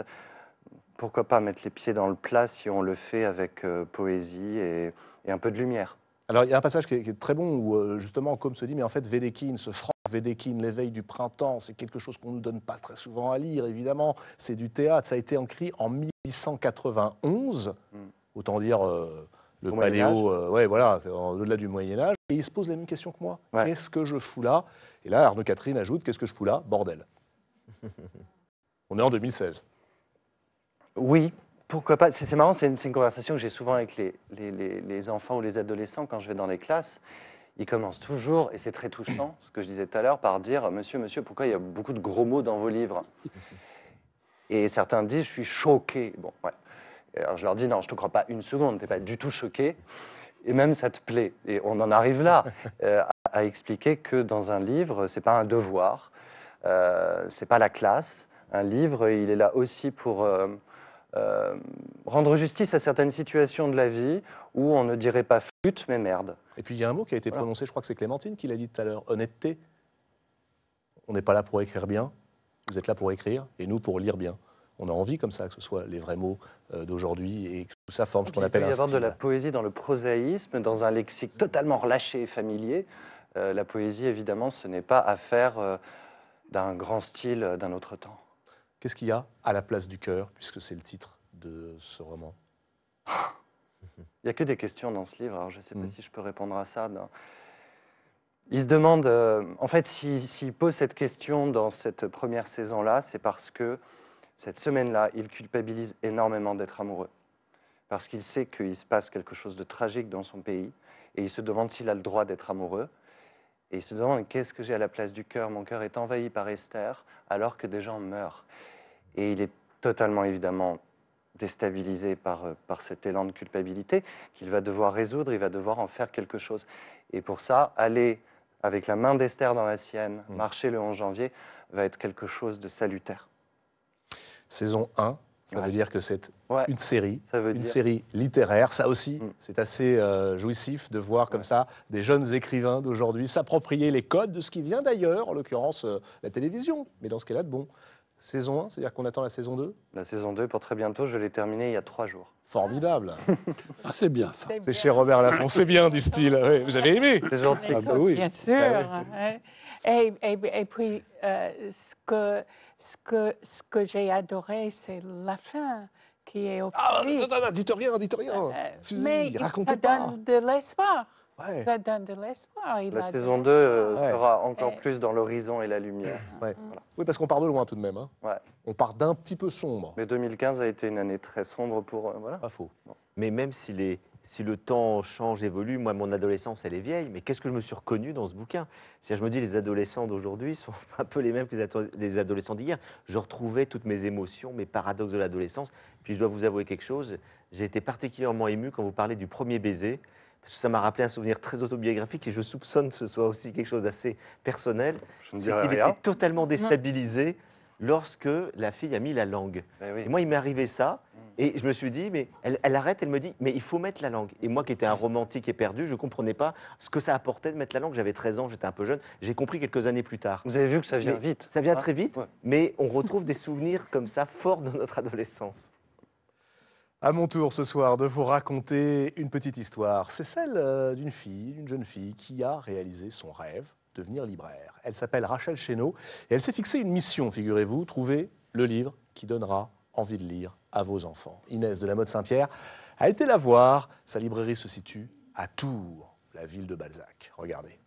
Pourquoi pas mettre les pieds dans le plat si on le fait avec euh, poésie et, un peu de lumière Alors, il y a un passage qui est, très bon où, euh, justement, comme se dit, mais en fait, Védéquine, ce franc Védekin, l'éveil du printemps, c'est quelque chose qu'on ne donne pas très souvent à lire, évidemment. C'est du théâtre. Ça a été écrit en 1891 autant dire euh, le paléo, euh, ouais, voilà, au-delà du Moyen-Âge. Et il se pose la même question que moi. Qu'est-ce que je fous là Et là, Arnaud Catherine ajoute Qu'est-ce que je fous là Bordel. <laughs> On est en 2016. Oui, pourquoi pas C'est marrant, c'est une, conversation que j'ai souvent avec les, les, les, enfants ou les adolescents quand je vais dans les classes. Ils commencent toujours, et c'est très touchant, ce que je disais tout à l'heure, par dire Monsieur, monsieur, pourquoi il y a beaucoup de gros mots dans vos livres Et certains disent Je suis choqué. Bon, ouais alors je leur dis, non, je te crois pas une seconde, tu n'es pas du tout choqué, et même ça te plaît. Et on en arrive là, <laughs> euh, à, expliquer que dans un livre, c'est pas un devoir, euh, c'est pas la classe. Un livre, il est là aussi pour euh, euh, rendre justice à certaines situations de la vie où on ne dirait pas flûte, mais merde. Et puis il y a un mot qui a été prononcé, je crois que c'est Clémentine qui l'a dit tout à l'heure, honnêteté. On n'est pas là pour écrire bien, vous êtes là pour écrire, et nous pour lire bien on a envie comme ça que ce soit les vrais mots euh, d'aujourd'hui et que tout ça forme ce qu'on appelle un Il y de la poésie dans le prosaïsme, dans un lexique totalement relâché et familier. Euh, la poésie, évidemment, ce n'est pas affaire euh, d'un grand style d'un autre temps. Qu'est-ce qu'il y a à la place du cœur, puisque c'est le titre de ce roman Il n'y a que des questions dans ce livre, alors je ne sais pas hmm. si je peux répondre à ça. Il se demande, en fait, s'il pose cette question dans cette première saison-là, c'est parce que cette semaine-là, il culpabilise énormément d'être amoureux, parce qu'il sait qu'il se passe quelque chose de tragique dans son pays, et il se demande s'il a le droit d'être amoureux, et il se demande qu'est-ce que j'ai à la place du cœur, mon cœur est envahi par Esther, alors que des gens meurent. Et il est totalement évidemment déstabilisé par, euh, par cet élan de culpabilité qu'il va devoir résoudre, il va devoir en faire quelque chose. Et pour ça, aller avec la main d'Esther dans la sienne, mmh. marcher le 11 janvier, va être quelque chose de salutaire saison 1. Ça veut dire que c'est une série, une série littéraire. Ça aussi, mm. c'est assez euh, jouissif de voir comme ça des jeunes écrivains d'aujourd'hui s'approprier les codes de ce qui vient d'ailleurs, en l'occurrence euh, la télévision. Mais dans ce cas-là, de bon, saison 1, c'est-à-dire qu'on attend la saison 2 La saison 2 pour très bientôt, je l'ai terminée il y a trois jours. Formidable <laughs> ah, C'est bien ça. C'est chez Robert Laffont, c'est bien, disent-ils. <laughs> vous avez aimé C'est gentil. Ah, bah bien sûr. Ah et, et, puis, euh, ce que, ce que, ce que j'ai adoré, c'est la fin qui est au Ah, non, dites rien, rien. Euh, mais ça donne de l'espoir. Euh, ouais. La saison 2 sera encore plus dans l'horizon et la lumière. Ouais. Oui, parce qu'on part de loin tout de même. Hein. On part d'un petit peu sombre. Mais 2015 a été une année très sombre pour... voilà. Pas faux. Mais même si les si le temps change, évolue, moi, mon adolescence, elle est vieille, mais qu'est-ce que je me suis reconnu dans ce bouquin cest je me dis, les adolescents d'aujourd'hui sont <laughs> un peu les mêmes que les adolescents d'hier. Je retrouvais toutes mes émotions, mes paradoxes de l'adolescence. Puis, je dois vous avouer quelque chose, j'ai été particulièrement ému quand vous parlez du premier baiser, parce que ça m'a rappelé un souvenir très autobiographique et je soupçonne que ce soit aussi quelque chose d'assez personnel. C'est qu'il était totalement déstabilisé lorsque la fille a mis la langue. Eh et moi, il m'est arrivé ça. Mm. Et je me suis dit, mais elle, arrête, elle me dit, mais il faut mettre la langue. Et moi qui étais un romantique éperdu, je ne comprenais pas ce que ça apportait de mettre la langue. J'avais 13 ans, j'étais un peu jeune. J'ai compris quelques années plus tard. Vous avez vu que ça vient vite. Ça vient ah, très vite, mais on retrouve des souvenirs comme ça forts de notre adolescence. À mon tour ce soir de vous raconter une petite histoire. C'est celle euh, d'une fille, d'une jeune fille qui a réalisé son rêve devenir libraire. Elle s'appelle Rachel Chénaud et elle s'est fixée une mission, figurez-vous, trouver le livre qui donnera envie de lire à vos enfants. Inès de la mode Saint-Pierre a été la voir. Sa librairie se situe à Tours, la ville de Balzac. Regardez.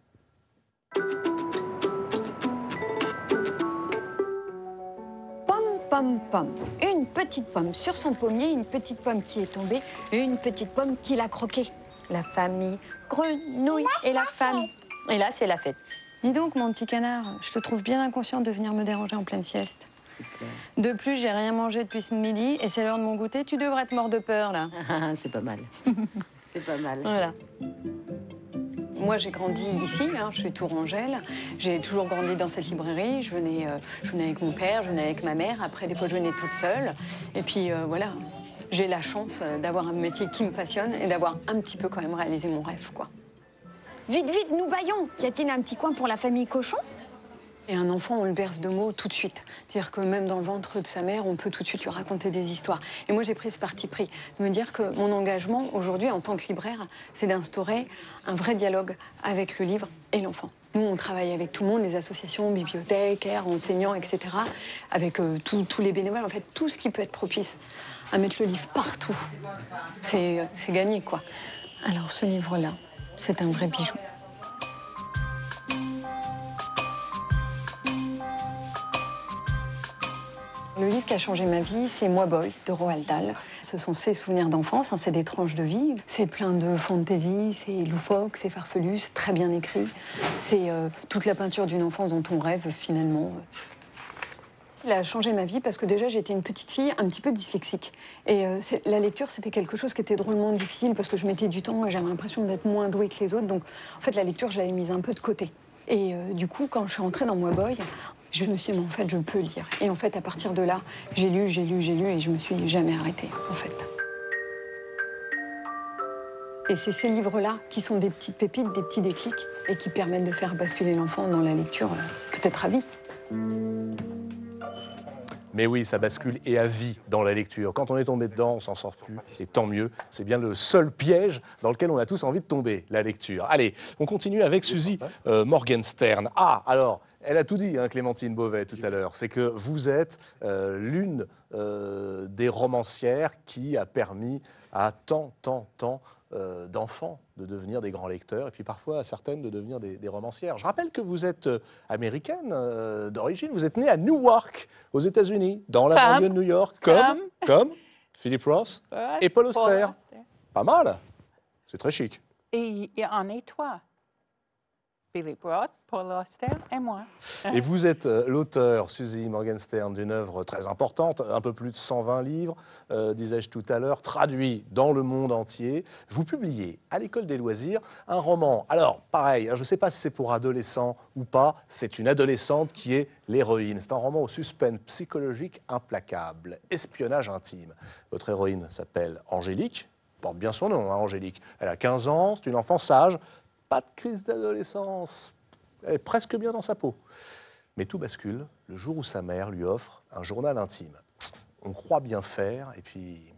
Pomme, pomme, pomme. Une petite pomme sur son pommier, une petite pomme qui est tombée une petite pomme qui l'a croquée. La famille, grenouille et la femme. Et là, c'est la fête. Dis donc, mon petit canard, je te trouve bien inconscient de venir me déranger en pleine sieste. De plus, j'ai rien mangé depuis ce midi et c'est l'heure de mon goûter. Tu devrais être mort de peur, là. Ah, ah, ah, c'est pas mal. <laughs> c'est pas mal. Voilà. Moi, j'ai grandi ici, hein, je suis Tourangelle. J'ai toujours grandi dans cette librairie. Je venais, euh, je venais avec mon père, je venais avec ma mère. Après, des fois, je venais toute seule. Et puis, euh, voilà, j'ai la chance euh, d'avoir un métier qui me passionne et d'avoir un petit peu quand même réalisé mon rêve, quoi. Vite, vite, nous baillons Y a-t-il un petit coin pour la famille Cochon et un enfant, on le berce de mots tout de suite. C'est-à-dire que même dans le ventre de sa mère, on peut tout de suite lui raconter des histoires. Et moi, j'ai pris ce parti pris de me dire que mon engagement aujourd'hui, en tant que libraire, c'est d'instaurer un vrai dialogue avec le livre et l'enfant. Nous, on travaille avec tout le monde, les associations, bibliothécaires, enseignants, etc., avec euh, tous les bénévoles, en fait, tout ce qui peut être propice à mettre le livre partout. C'est euh, gagné, quoi. Alors, ce livre-là, c'est un vrai bijou. Le livre qui a changé ma vie, c'est Moi Boy de Roald Dahl. Ce sont ses souvenirs d'enfance, hein, c'est des tranches de vie. C'est plein de fantaisie, c'est loufoque, c'est farfelu, c'est très bien écrit. C'est euh, toute la peinture d'une enfance dont on rêve finalement il a changé ma vie parce que déjà j'étais une petite fille un petit peu dyslexique. Et euh, la lecture, c'était quelque chose qui était drôlement difficile parce que je mettais du temps et j'avais l'impression d'être moins douée que les autres. Donc en fait, la lecture, je l'avais mise un peu de côté. Et euh, du coup, quand je suis entrée dans Moi Boy, je me suis dit, mais en fait, je peux lire. Et en fait, à partir de là, j'ai lu, j'ai lu, j'ai lu et je me suis jamais arrêtée, en fait. Et c'est ces livres-là qui sont des petites pépites, des petits déclics et qui permettent de faire basculer l'enfant dans la lecture, euh, peut-être à vie. Mais oui, ça bascule et à vie dans la lecture. Quand on est tombé dedans, on s'en sort plus, et tant mieux. C'est bien le seul piège dans lequel on a tous envie de tomber, la lecture. Allez, on continue avec Suzy euh, Morgenstern. Ah, alors, elle a tout dit, hein, Clémentine Beauvais, tout à l'heure. C'est que vous êtes euh, l'une euh, des romancières qui a permis à tant, tant, tant euh, d'enfants de devenir des grands lecteurs, et puis parfois à certaines de devenir des, romancières. Je rappelle que vous êtes euh, américaine euh, d'origine, vous êtes née à Newark, aux États-Unis, dans la banlieue de New York, comme, comme, Philip Ross et Paul Auster. Pas mal, c'est très chic. Et, et en est toi Billy Broad, Paul Auster et moi. Et vous êtes euh, l'auteur, Suzy Morgenstern, d'une œuvre très importante, un peu plus de 120 livres, euh, disais-je tout à l'heure, traduit dans le monde entier. Vous publiez à l'école des loisirs un roman. Alors, pareil, hein, je ne sais pas si c'est pour adolescents ou pas, c'est une adolescente qui est l'héroïne. C'est un roman au suspense psychologique implacable, espionnage intime. Votre héroïne s'appelle Angélique, porte bien son nom, hein, Angélique. Elle a 15 ans, c'est une enfant sage, pas de crise d'adolescence, elle est presque bien dans sa peau. Mais tout bascule le jour où sa mère lui offre un journal intime. On croit bien faire, et puis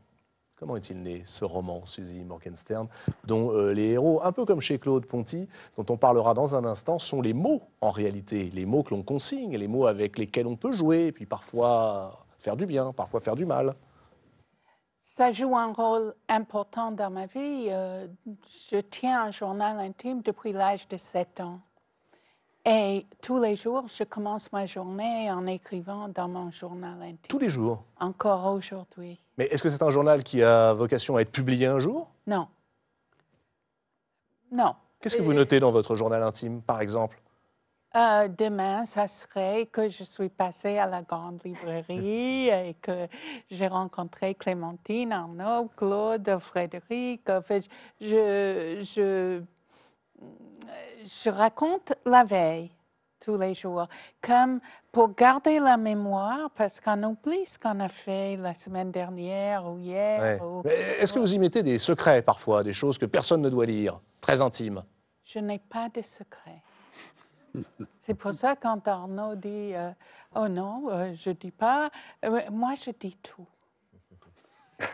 Comment est-il né ce roman, Suzy Morgenstern, dont euh, les héros, un peu comme chez Claude Ponty, dont on parlera dans un instant, sont les mots en réalité, les mots que l'on consigne, les mots avec lesquels on peut jouer, et puis parfois faire du bien, parfois faire du mal. Ça joue un rôle important dans ma vie. Euh, je tiens un journal intime depuis l'âge de 7 ans. Et tous les jours, je commence ma journée en écrivant dans mon journal intime. Tous les jours Encore aujourd'hui. Mais est-ce que c'est un journal qui a vocation à être publié un jour Non. Non. Qu'est-ce que vous notez dans votre journal intime, par exemple euh, demain, ça serait que je suis passée à la grande librairie et que j'ai rencontré Clémentine, Arnaud, Claude, Frédéric. je, je, je raconte la veille tous les jours, comme pour garder la mémoire, parce qu'on oublie ce qu'on a fait la semaine dernière ou hier. Est-ce que vous y mettez des secrets parfois, des choses que personne ne doit lire, très intimes Je n'ai pas de secrets. C'est pour ça quand Arnaud dit euh, Oh non, euh, je ne dis pas euh, moi je dis tout.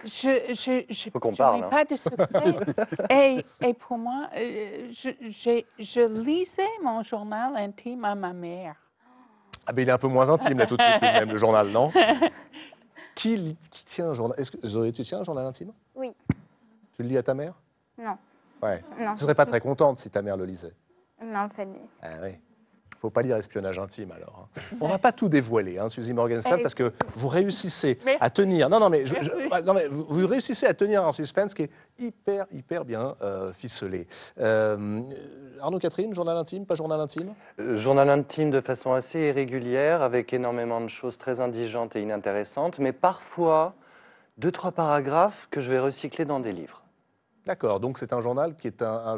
Je, je, je, parle, n'ai hein. pas de secret. <laughs> et, et pour moi, je, je lisais mon journal intime à ma mère. Ah, ben il est un peu moins intime, là, tout de suite, même, le journal, non <laughs> qui, qui tient un journal Est-ce que Zoé, tu tiens un journal intime Oui. Tu le lis à ta mère Non. Ouais. ne serais pas très contente si ta mère le lisait. non, Fanny. Ah oui ne faut pas lire espionnage intime alors. Hein. On ne va pas tout dévoiler, hein, Suzy Morgenstern, parce que vous réussissez à tenir. Non, non, mais, ah, vous, réussissez à tenir un suspense qui est hyper, hyper bien euh, ficelé. Euh, Arnaud Catherine, journal intime, pas journal intime euh, Journal intime de façon assez irrégulière, avec énormément de choses très indigentes et inintéressantes, mais parfois deux, trois paragraphes que je vais recycler dans des livres. D'accord, donc c'est un journal qui est un...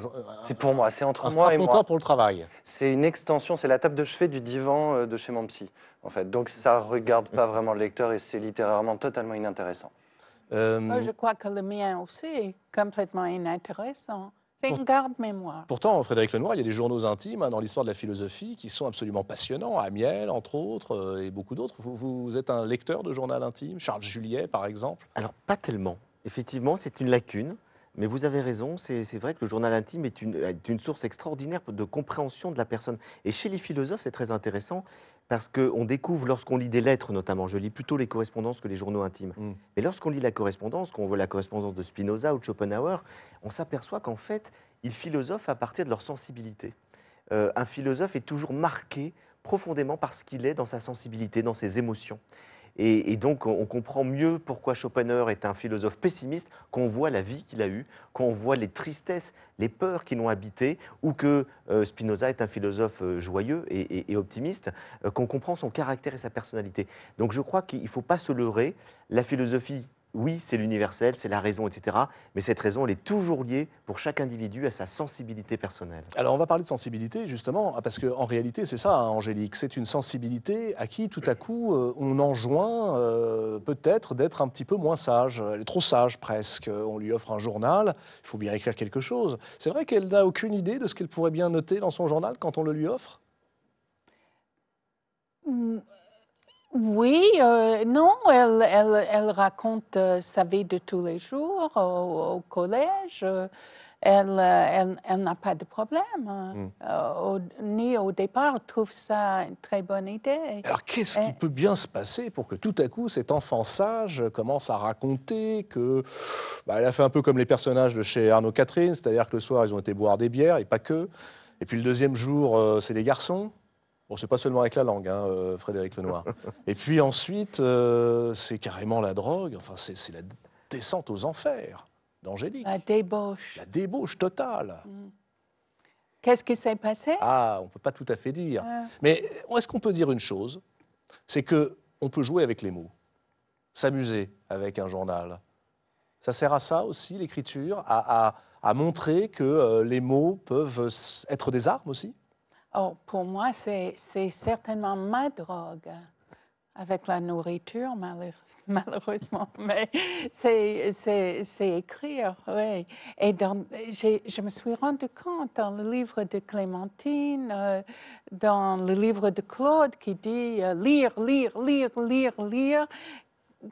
pour moi, c'est entre un moi et moi. pour le travail. C'est une extension, c'est la table de chevet du divan euh, de chez mon psy, en fait. Donc ça ne regarde pas vraiment le lecteur et c'est littéralement totalement inintéressant. Euh, je crois que le mien aussi est complètement inintéressant. C'est une garde-mémoire. Pourtant, Frédéric Lenoir, il y a des journaux intimes hein, dans l'histoire de la philosophie qui sont absolument passionnants, Amiel, entre autres, euh, et beaucoup d'autres. Vous, êtes un lecteur de journal intime, Charles Juliet, par exemple Alors, pas tellement. Effectivement, c'est une lacune. Mais vous avez raison, c'est vrai que le journal intime est une, source extraordinaire de compréhension de la personne. Et chez les philosophes, c'est très intéressant parce qu'on découvre, lorsqu'on lit des lettres notamment, je lis plutôt les correspondances que les journaux intimes, mm. mais lorsqu'on lit la correspondance, qu'on voit la correspondance de Spinoza ou de Schopenhauer, on s'aperçoit qu'en fait, ils philosophent à partir de leur sensibilité. Euh, un philosophe est toujours marqué profondément par ce qu'il est dans sa sensibilité, dans ses émotions. Et, donc, on comprend mieux pourquoi Schopenhauer est un philosophe pessimiste qu'on voit la vie qu'il a eue, qu'on voit les tristesses, les peurs qui l'ont habité, ou que euh, Spinoza est un philosophe euh, joyeux et, optimiste, euh, qu'on comprend son caractère et sa personnalité. Donc, je crois qu'il ne faut pas se leurrer. La philosophie oui, c'est l'universel, c'est la raison, etc. Mais cette raison, elle est toujours liée pour chaque individu à sa sensibilité personnelle. Alors on va parler de sensibilité justement, ah, parce qu'en réalité c'est ça, hein, Angélique, c'est une sensibilité à qui tout à coup euh, on enjoint euh, peut-être d'être un petit peu moins sage, elle est trop sage presque, on lui offre un journal, il faut bien écrire quelque chose. C'est vrai qu'elle n'a aucune idée de ce qu'elle pourrait bien noter dans son journal quand on le lui offre hum, oui, euh, non, elle, raconte euh, sa vie de tous les jours au, collège. Euh, elle, n'a pas de problème, hein. hmm. ni au départ, trouve ça une très bonne idée. Alors qu'est-ce qui peut bien se passer pour que tout à coup cet enfant sage commence à raconter que bah, elle a fait un peu comme les personnages de chez Arnaud Catherine, c'est-à-dire que le soir ils ont été boire des bières et pas que, et puis le deuxième jour c'est les garçons, Bon, c'est pas seulement avec la langue, hein, euh, Frédéric Lenoir. <laughs> et puis ensuite, euh, c'est carrément la drogue, enfin, c'est la descente aux enfers d'Angélique. La débauche. La débauche totale. Mm. Qu'est-ce qui s'est passé Ah, on ne peut pas tout à fait dire. Ah. Mais est-ce qu'on peut dire une chose C'est que on peut jouer avec les mots, s'amuser avec un journal. Ça sert à ça aussi, l'écriture, à, montrer que euh, les mots peuvent être des armes aussi pour moi, c'est certainement ma drogue avec la nourriture, malheureusement, mais c'est écrire, oui. Et je me suis rendue compte dans le livre de Clémentine, dans le livre de Claude qui dit lire, lire, lire, lire, lire.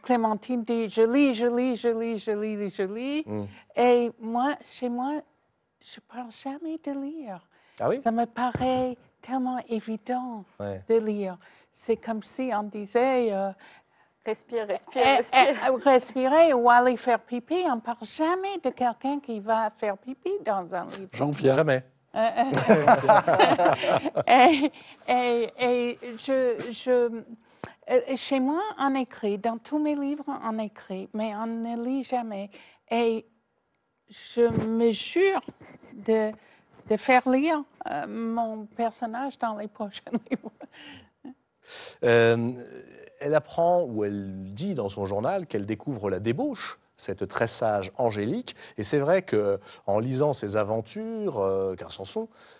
Clémentine dit je lis, je lis, je lis, je lis, je lis. Et moi, chez moi, je ne parle jamais de lire. Ah Ça me paraît tellement évident de lire. C'est comme si on disait... respire, respire, respire. Respirez eh, eh, respirer eh, ou aller faire pipi. On ne parle jamais de quelqu'un qui va faire pipi dans un livre. J'en viens jamais. Euh, euh, euh. <laughs> <laughs> et, et, et je, je chez moi, on écrit, dans tous mes livres, on écrit, mais on ne lit jamais. Et je me jure de de faire lire euh, mon personnage dans les <laughs> prochains livres. Euh, elle apprend ou elle dit dans son journal qu'elle découvre la débauche cette très sage Angélique. Et c'est vrai que en lisant ses aventures, euh,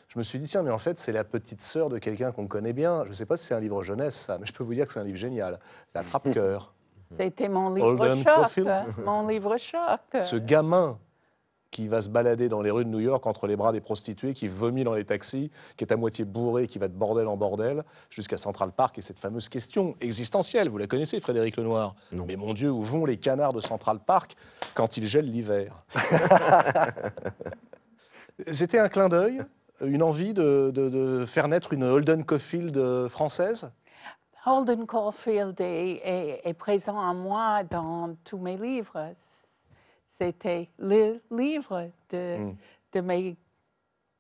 je me suis dit tiens, mais en fait, c'est la petite sœur de quelqu'un qu'on connaît bien. Je ne sais pas si c'est un livre jeunesse, ça, mais je peux vous dire que c'est un livre génial. La trappe cœur. C'était mon livre choc. Euh, mon livre choc. Ce gamin qui va se balader dans les rues de New York entre les bras des prostituées, qui vomit dans les taxis, qui est à moitié bourré, qui va de bordel en bordel, jusqu'à Central Park et cette fameuse question existentielle, vous la connaissez Frédéric Lenoir Mais mon Dieu, où vont les canards de Central Park quand ils gèlent l'hiver <laughs> C'était un clin d'œil, une envie de, faire naître une Holden Caulfield euh, française Holden Caulfield est présent à moi dans tous mes livres. C'était le livre de, mm. de mes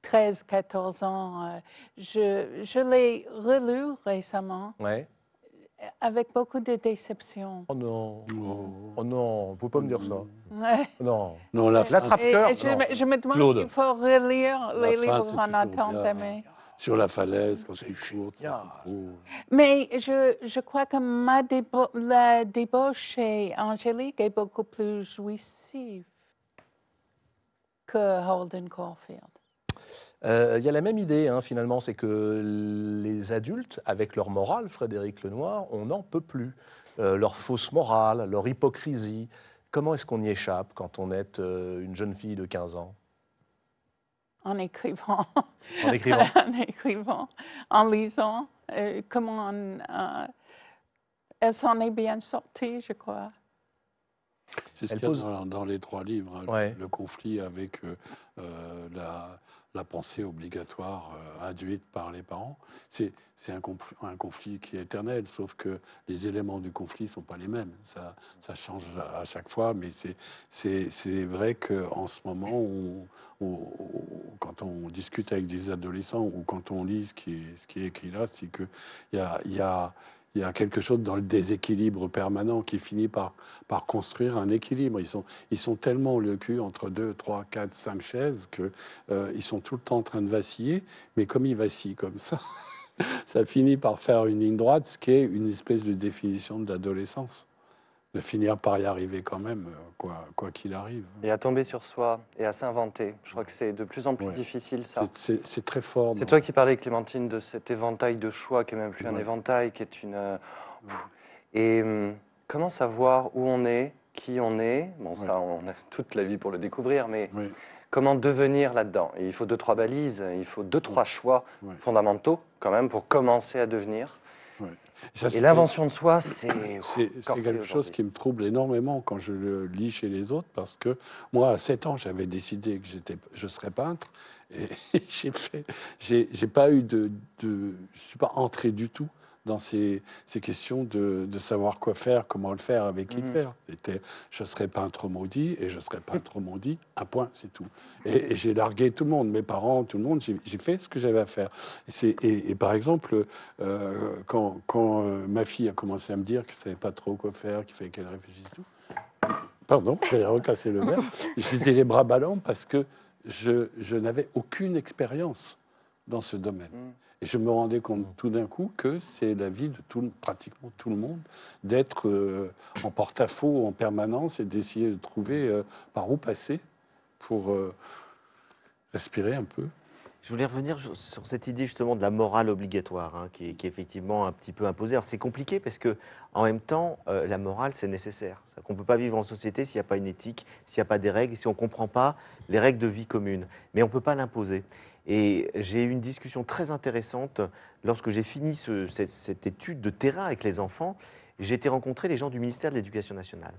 13, 14 ans. Euh, je, je l'ai relu récemment. Avec beaucoup de déception. Oh non, oh vous ne pouvez pas me dire ça. Non, non je, me demande s'il faut relire les livres en attendant d'aimer sur la falaise quand c'est chaud. Mais je, je, crois que ma la débauche chez Angélique est beaucoup plus jouissive que Holden Caulfield. Euh, il y a la même idée, hein, finalement, c'est que les adultes, avec leur morale, Frédéric Lenoir, on n'en peut plus. Euh, leur fausse morale, leur hypocrisie. Comment est-ce qu'on y échappe quand on est euh, une jeune fille de 15 ans en écrivant, en écrivant, <laughs> en, lisant, euh, comment euh, elle s'en est bien sortie, je crois. C'est ce qu'il y a dans, les trois livres, le, conflit avec euh, la, la pensée obligatoire euh, induite par les parents. C'est un, un, conflit qui est éternel, sauf que les éléments du conflit ne sont pas les mêmes. Ça, ça change à, chaque fois, mais c'est vrai qu'en ce moment, quand on discute avec des adolescents ou quand on lit ce qui est, ce qui est écrit là, c'est qu'il y a, y a il y a quelque chose dans le déséquilibre permanent qui finit par, par construire un équilibre. Ils sont, ils sont tellement le cul entre deux, trois, quatre, cinq chaises qu'ils euh, sont tout le temps en train de vaciller, mais comme ils vacillent comme ça, <laughs> ça finit par faire une ligne droite, ce qui est une espèce de définition de l'adolescence de finir par y arriver quand même, euh, quoi qu'il arrive. Et à tomber sur soi et à s'inventer. Je crois que c'est de plus en plus difficile, ça. C'est très fort. C'est toi qui parlais, Clémentine, de cet éventail de choix qui n'est même plus un éventail, qui est une. Euh, et hum, comment savoir où on est, qui on est Bon, ça, on a toute la vie pour le découvrir, mais. Comment devenir là-dedans Il faut deux, trois balises, il faut deux, trois choix fondamentaux quand même pour commencer à devenir et l'invention de soi, c'est <coughs> quelque chose qui me trouble énormément quand je le lis chez les autres, parce que moi, à 7 ans, j'avais décidé que je serais peintre, et <laughs> j'ai pas eu de, de, je suis pas entré du tout dans ces, ces questions de, de, savoir quoi faire, comment le faire, avec qui le mm. faire. C'était je un trop maudit et je un trop maudit, un point, c'est tout. Et, j'ai largué tout le monde, mes parents, tout le monde, j'ai fait ce que j'avais à faire. Et, et par exemple, euh, quand, quand euh, ma fille a commencé à me dire qu'elle ne savait pas trop quoi faire, qu'il fallait qu'elle réfléchisse tout, pardon, <laughs> j'ai recassé le verre, j'étais les bras ballants parce que je, je n'avais aucune expérience dans ce domaine. Mm. Et je me rendais compte mm. tout d'un coup que c'est la vie de pratiquement tout le monde d'être euh, en porte-à-faux en permanence et d'essayer de trouver euh, par où passer pour euh, respirer un peu. Je voulais revenir sur cette idée justement de la morale obligatoire, hein, qui, est, effectivement un petit peu imposée. Alors c'est compliqué parce que en même temps, la morale c'est nécessaire. On ne peut pas vivre en société s'il n'y a pas une éthique, s'il n'y a pas des règles, si on ne comprend pas les règles de vie commune. Mais on ne peut pas l'imposer. Et j'ai eu une discussion très intéressante lorsque j'ai fini cette, étude de terrain avec les enfants. J'ai été rencontrer les gens du ministère de l'Éducation nationale.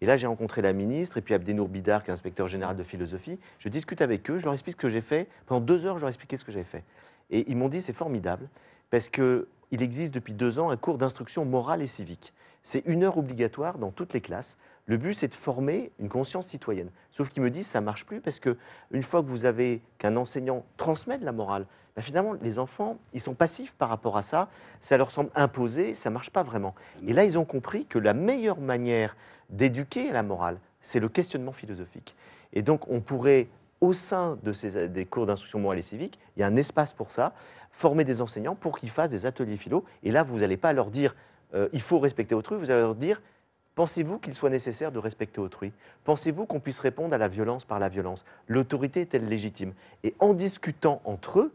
Et là, j'ai rencontré la ministre et puis Abdenour Bidar, qui est inspecteur général de philosophie. Je discute avec eux, je leur explique ce que j'ai fait. Pendant deux heures, je leur expliquais ce que j'avais fait. Et ils m'ont dit c'est formidable parce qu'il existe depuis deux ans un cours d'instruction morale et civique. C'est une heure obligatoire dans toutes les classes le but, c'est de former une conscience citoyenne. Sauf qu'ils me disent, ça marche plus parce que une fois que vous avez qu'un enseignant transmet la morale, ben, finalement, les enfants, ils sont passifs par rapport à ça. Ça leur semble imposé, ça ne marche pas vraiment. Et là, ils ont compris que la meilleure manière d'éduquer la morale, c'est le questionnement philosophique. Et donc, on pourrait au sein de des cours d'instruction morale et civique, il y a un espace pour ça, former des enseignants pour qu'ils fassent des ateliers philo. Et là, vous n'allez pas leur dire euh, il faut respecter autrui, vous allez leur dire Pensez-vous qu'il soit nécessaire de respecter autrui Pensez-vous qu'on puisse répondre à la violence par la violence L'autorité est-elle légitime Et en discutant entre eux,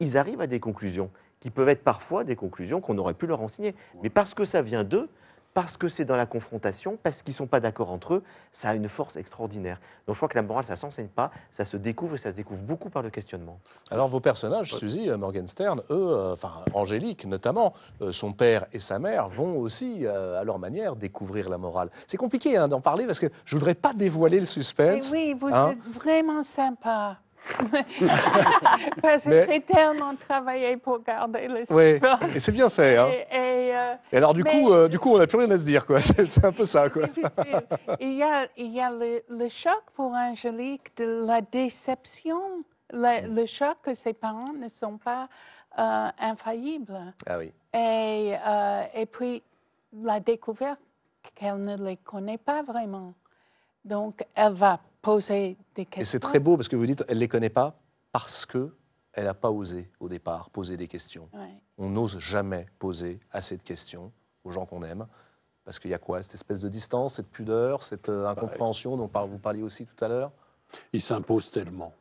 ils arrivent à des conclusions qui peuvent être parfois des conclusions qu'on aurait pu leur enseigner. Mais parce que ça vient d'eux, parce que c'est dans la confrontation, parce qu'ils ne sont pas d'accord entre eux, ça a une force extraordinaire. Donc je crois que la morale, ça ne s'enseigne pas, ça se découvre et ça se découvre beaucoup par le questionnement. Alors vos personnages, Suzy, euh, Morgenstern, eux, euh, enfin Angélique notamment, euh, son père et sa mère vont aussi, à leur manière, découvrir la morale. C'est compliqué hein, d'en parler parce que je ne voudrais pas dévoiler le suspense. oui, vous hein. êtes vraiment sympa. <laughs> Parce que j'ai tellement travaillé pour garder les Oui, et c'est bien fait. Hein. Euh, et, alors du coup, euh, du coup, on n'a plus rien à se dire, quoi. <laughs> C'est un peu ça, quoi. il y a, il y a le, choc pour Angélique de la déception, le, mm. choc que ses parents ne sont pas euh, infaillibles. Ah oui. Et, et puis, la découverte qu'elle ne les connaît pas vraiment. Donc, elle va et c'est très beau parce que vous dites, elle ne les connaît pas parce que elle n'a pas osé au départ poser des questions. On n'ose jamais poser assez de questions aux gens qu'on aime. Parce qu'il y a quoi Cette espèce de distance, cette pudeur, cette euh, bah, incompréhension dont vous parliez aussi tout à l'heure Ils s'imposent tellement,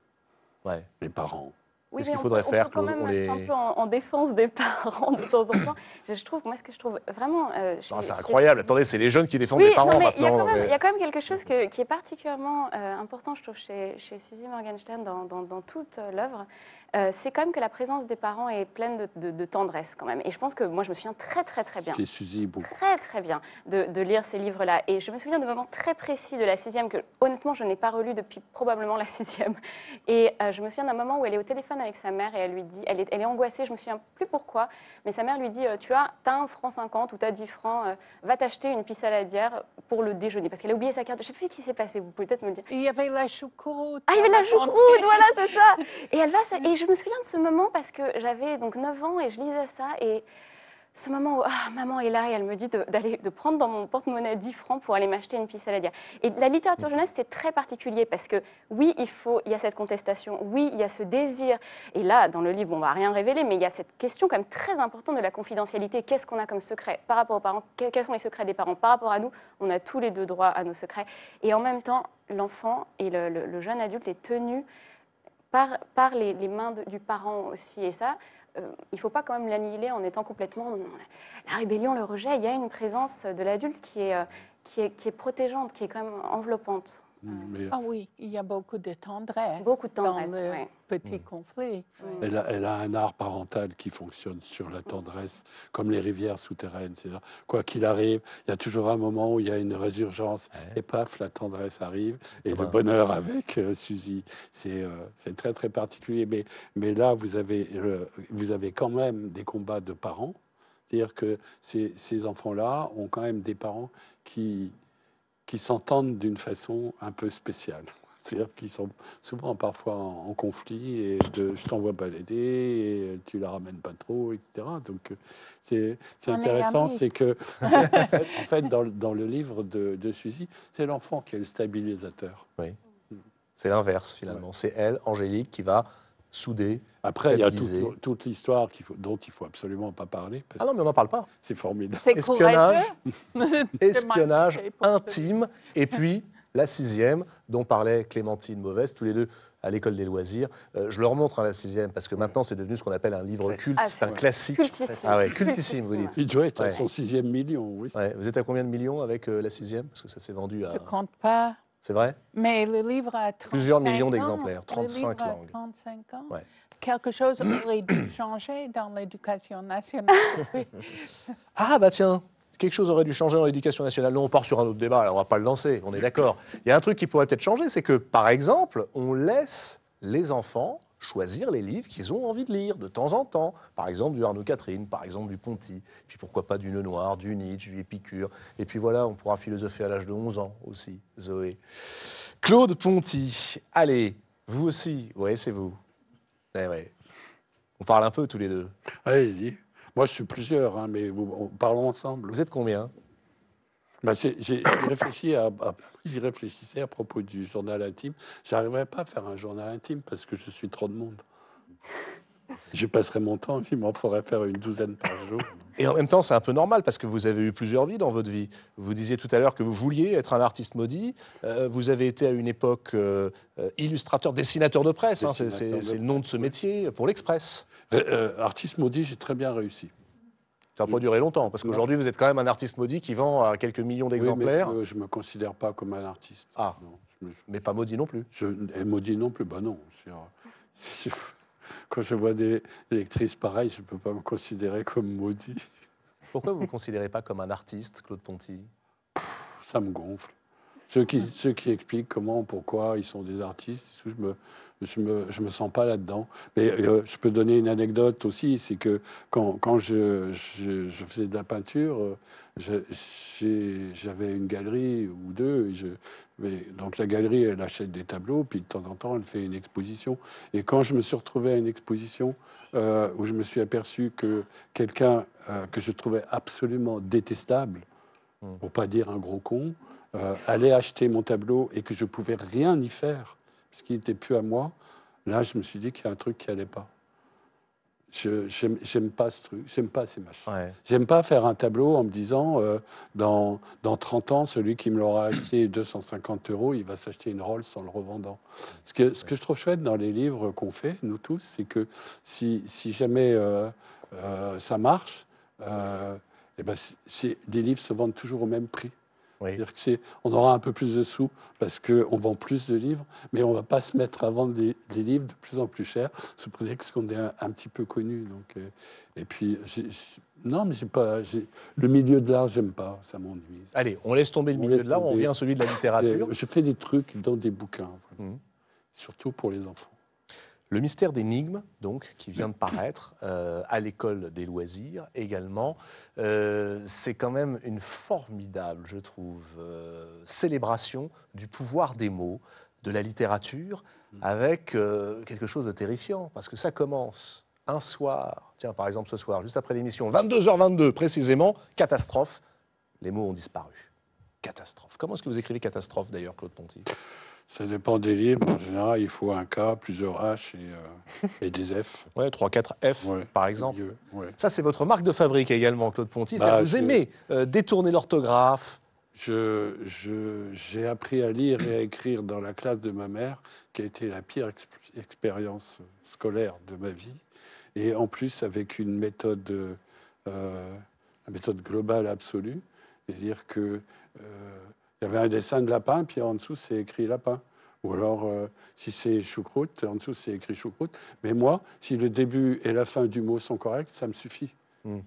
les parents oui, mais ce qu'il faudrait faire quand même être un peu en, défense des <laughs> parents de temps en temps. je trouve, moi, ce que je trouve vraiment. Euh, ah, c'est incroyable. Attendez, c'est les jeunes qui défendent les parents maintenant. Il y, a quand même, quelque chose qui est particulièrement euh, important, je trouve, chez, Suzy Morgenstern dans, dans toute euh, l'œuvre. Euh, c'est quand même que la présence des parents est pleine de, tendresse quand même. Et je pense que moi, je me souviens très, très, très bien. C'est Suzy Très, très bien de, lire ces livres-là. Et je me souviens de moments très précis de la sixième que, honnêtement, je n'ai pas relu depuis probablement la sixième. Et euh, je me souviens d'un moment où elle est au téléphone avec sa mère et elle lui dit, elle est, elle est angoissée, je me souviens plus pourquoi, mais sa mère lui dit, euh, tu as, as un franc 50 ou as 10 francs, va t'acheter une pisse à pour le déjeuner. Parce qu'elle a oublié sa carte. Je ne sais plus ce qui s'est passé, vous pouvez peut-être me dire. Il y avait la choucroute. Ah, il y avait la choucroute, voilà, c'est ça. Et elle va, je me souviens de ce moment parce que j'avais donc 9 ans et je lisais ça et ce moment où ah, maman est là et elle me dit d'aller de, prendre dans mon porte-monnaie 10 francs pour aller m'acheter une pisse dire Et la littérature mm. jeunesse, c'est très particulier parce que oui, il faut, il y a cette contestation, oui, il y a ce désir. Et là, dans le livre, on ne va rien révéler, mais il y a cette question quand même très importante de la confidentialité. Qu'est-ce qu'on a comme secret par rapport aux parents Quels sont les secrets des parents par rapport à nous On a tous les deux droit à nos secrets. Et en même temps, l'enfant et le jeune adulte est tenu par, les, mains du parent aussi. Et ça, euh, il ne faut pas quand même l'annihiler en étant complètement la rébellion, le rejet. Il y a une présence de l'adulte qui est, euh, qui, est, qui est protégeante, qui est quand même enveloppante. Euh, ah oui, il y a beaucoup de tendresse, beaucoup de tendresse dans le petit mm. conflit. Elle, a, un art parental qui fonctionne sur la tendresse, comme les rivières souterraines. quoi qu'il arrive, il y a toujours un moment où il y a une résurgence, et paf, la tendresse arrive, et le bonheur avec euh, Suzy. Euh, c'est très, très particulier. Mais, là, vous avez, vous avez quand même des combats de parents. C'est-à-dire que ces enfants-là ont quand même des parents qui qui s'entendent d'une façon un peu spéciale. C'est-à-dire qu'ils sont souvent parfois en, conflit et je, je t'envoie balader et tu la ramènes pas trop, etc. Donc euh, c'est intéressant, c'est que <laughs> en fait, dans, dans, le livre de, de Suzy, c'est l'enfant qui est le stabilisateur. Oui. C'est l'inverse finalement. C'est elle, Angélique, qui va soudé. Après, il y a toute, l'histoire dont il ne faut absolument pas parler. ah non, mais on n'en parle pas. C'est formidable. espionnage, <laughs> espionnage intime. Et puis, la sixième, dont parlait Clémentine mauvaise tous les deux à l'école des loisirs. Euh, je leur montre hein, la sixième, parce que maintenant, c'est devenu ce qu'on appelle un livre culte, ah, c'est un classique. Cultissime. Ah ouais, cultissime, vous dites. Il doit être à son sixième million, Vous êtes à combien de millions avec euh, la sixième Parce que ça s'est vendu à... Je compte pas. C'est vrai Mais le livre a 35 Plusieurs millions d'exemplaires, 35 langues. 35 ans. Quelque chose <clears throat> aurait dû changer dans l'éducation nationale. <laughs> ah, bah tiens, quelque chose aurait dû changer dans l'éducation nationale. Non, on part sur un autre débat, on ne va pas le lancer, on est d'accord. Il y a un truc qui pourrait peut-être changer, c'est que, par exemple, on laisse les enfants choisir les livres qu'ils ont envie de lire de temps en temps. Par exemple du Arnaud Catherine, par exemple du Ponty, puis pourquoi pas du Noir, du Nietzsche, du Épicure. Et puis voilà, on pourra philosopher à l'âge de 11 ans aussi, Zoé. Claude Ponty, allez, vous aussi, ouais, c'est vous. Eh ouais. On parle un peu tous les deux. Allez-y. Moi, je suis plusieurs, hein, mais on parle ensemble. Vous êtes combien ben, j'ai réfléchi à, j'y réfléchissais à propos du journal intime. j'arriverai pas à faire un journal intime parce que je suis trop de monde. Je passerai mon temps, il m'en faudrait faire une douzaine par jour. Et en même temps, c'est un peu normal parce que vous avez eu plusieurs vies dans votre vie. Vous disiez tout à l'heure que vous vouliez être un artiste maudit. Euh, vous avez été à une époque euh, illustrateur, dessinateur de presse. Hein. c'est le nom de ce métier pour l'Express. Euh, artiste maudit, j'ai très bien réussi. Ça va durer longtemps, parce qu'aujourd'hui, vous êtes quand même un artiste maudit qui vend à euh, quelques millions d'exemplaires. Oui, je ne me considère pas comme un artiste. Ah, non, je mais pas maudit non plus. Je... Et maudit non plus, bah non. Euh, <laughs> quand je vois des lectrices pareilles, je ne peux pas me considérer comme maudit. Pourquoi vous ne vous considérez pas comme un artiste, Claude Ponty Ça me gonfle. Ceux qui, ceux qui expliquent comment, pourquoi ils sont des artistes, je me, je me, me sens pas là-dedans. Mais euh, je peux donner une anecdote aussi, c'est que quand, je, faisais de la peinture, euh, j'avais une galerie ou deux. je, donc la galerie, elle achète des tableaux, puis de temps en temps, elle fait une exposition. Et quand je me suis retrouvé à une exposition euh, où je me suis aperçu que quelqu'un que je trouvais absolument détestable, hmm. pour pas dire un gros con, allait acheter mon tableau et que je pouvais rien y faire ce qui n'était plus à moi, là, je me suis dit qu'il y a un truc qui n'allait pas. Je j'aime pas ce truc, j'aime pas ces machins. J'aime pas faire un tableau en me disant euh, dans, dans 30 ans, celui qui me l'aura acheté 250 <coughs> euros, il va s'acheter une Rolls en le revendant. Ce que, ce que je trouve chouette dans les livres qu'on fait, nous tous, c'est que si, jamais euh, euh, ça marche, et eh ben, les livres se vendent toujours au même prix. On aura un peu plus de sous parce qu'on vend plus de livres, mais on ne va pas se mettre à vendre des, livres de plus en plus chers sous prétexte qu'on est un, petit peu connu. Donc, euh, et puis, non, mais j'ai pas. Le milieu de l'art, j'aime pas, ça m'ennuie. Allez, on laisse tomber le milieu de l'art, on vient à celui de la littérature. Je fais des trucs dans des bouquins, mmh. surtout pour les enfants. Le mystère d'énigme, donc, qui vient de <clears throat> paraître euh, à l'école des loisirs également, euh, c'est quand même une formidable, je trouve, euh, célébration du pouvoir des mots, de la littérature, mm. avec quelque chose de terrifiant, parce que ça commence un soir, tiens, par exemple ce soir, juste après l'émission, 22h22 précisément, catastrophe, les mots ont disparu. Catastrophe. Comment est-ce que vous écrivez catastrophe d'ailleurs, Claude Ponty ça dépend des livres. En général, il faut un K, plusieurs H et, euh, et des F. Oui, 3, 4 F, par exemple. Ça, c'est votre marque de fabrique également, Claude Ponty. Bah, vous aimez euh, détourner l'orthographe. Je, j'ai appris à lire et à écrire dans la classe de ma mère, qui a été la pire expérience scolaire de ma vie. Et en plus, avec une méthode, euh, méthode globale absolue. C'est-à-dire que il y avait un dessin de lapin, puis en dessous, c'est écrit lapin. Ou alors, euh, si c'est choucroute, en dessous, c'est écrit choucroute. Mais moi, si le début et la fin du mot sont corrects, ça me suffit. Hmm.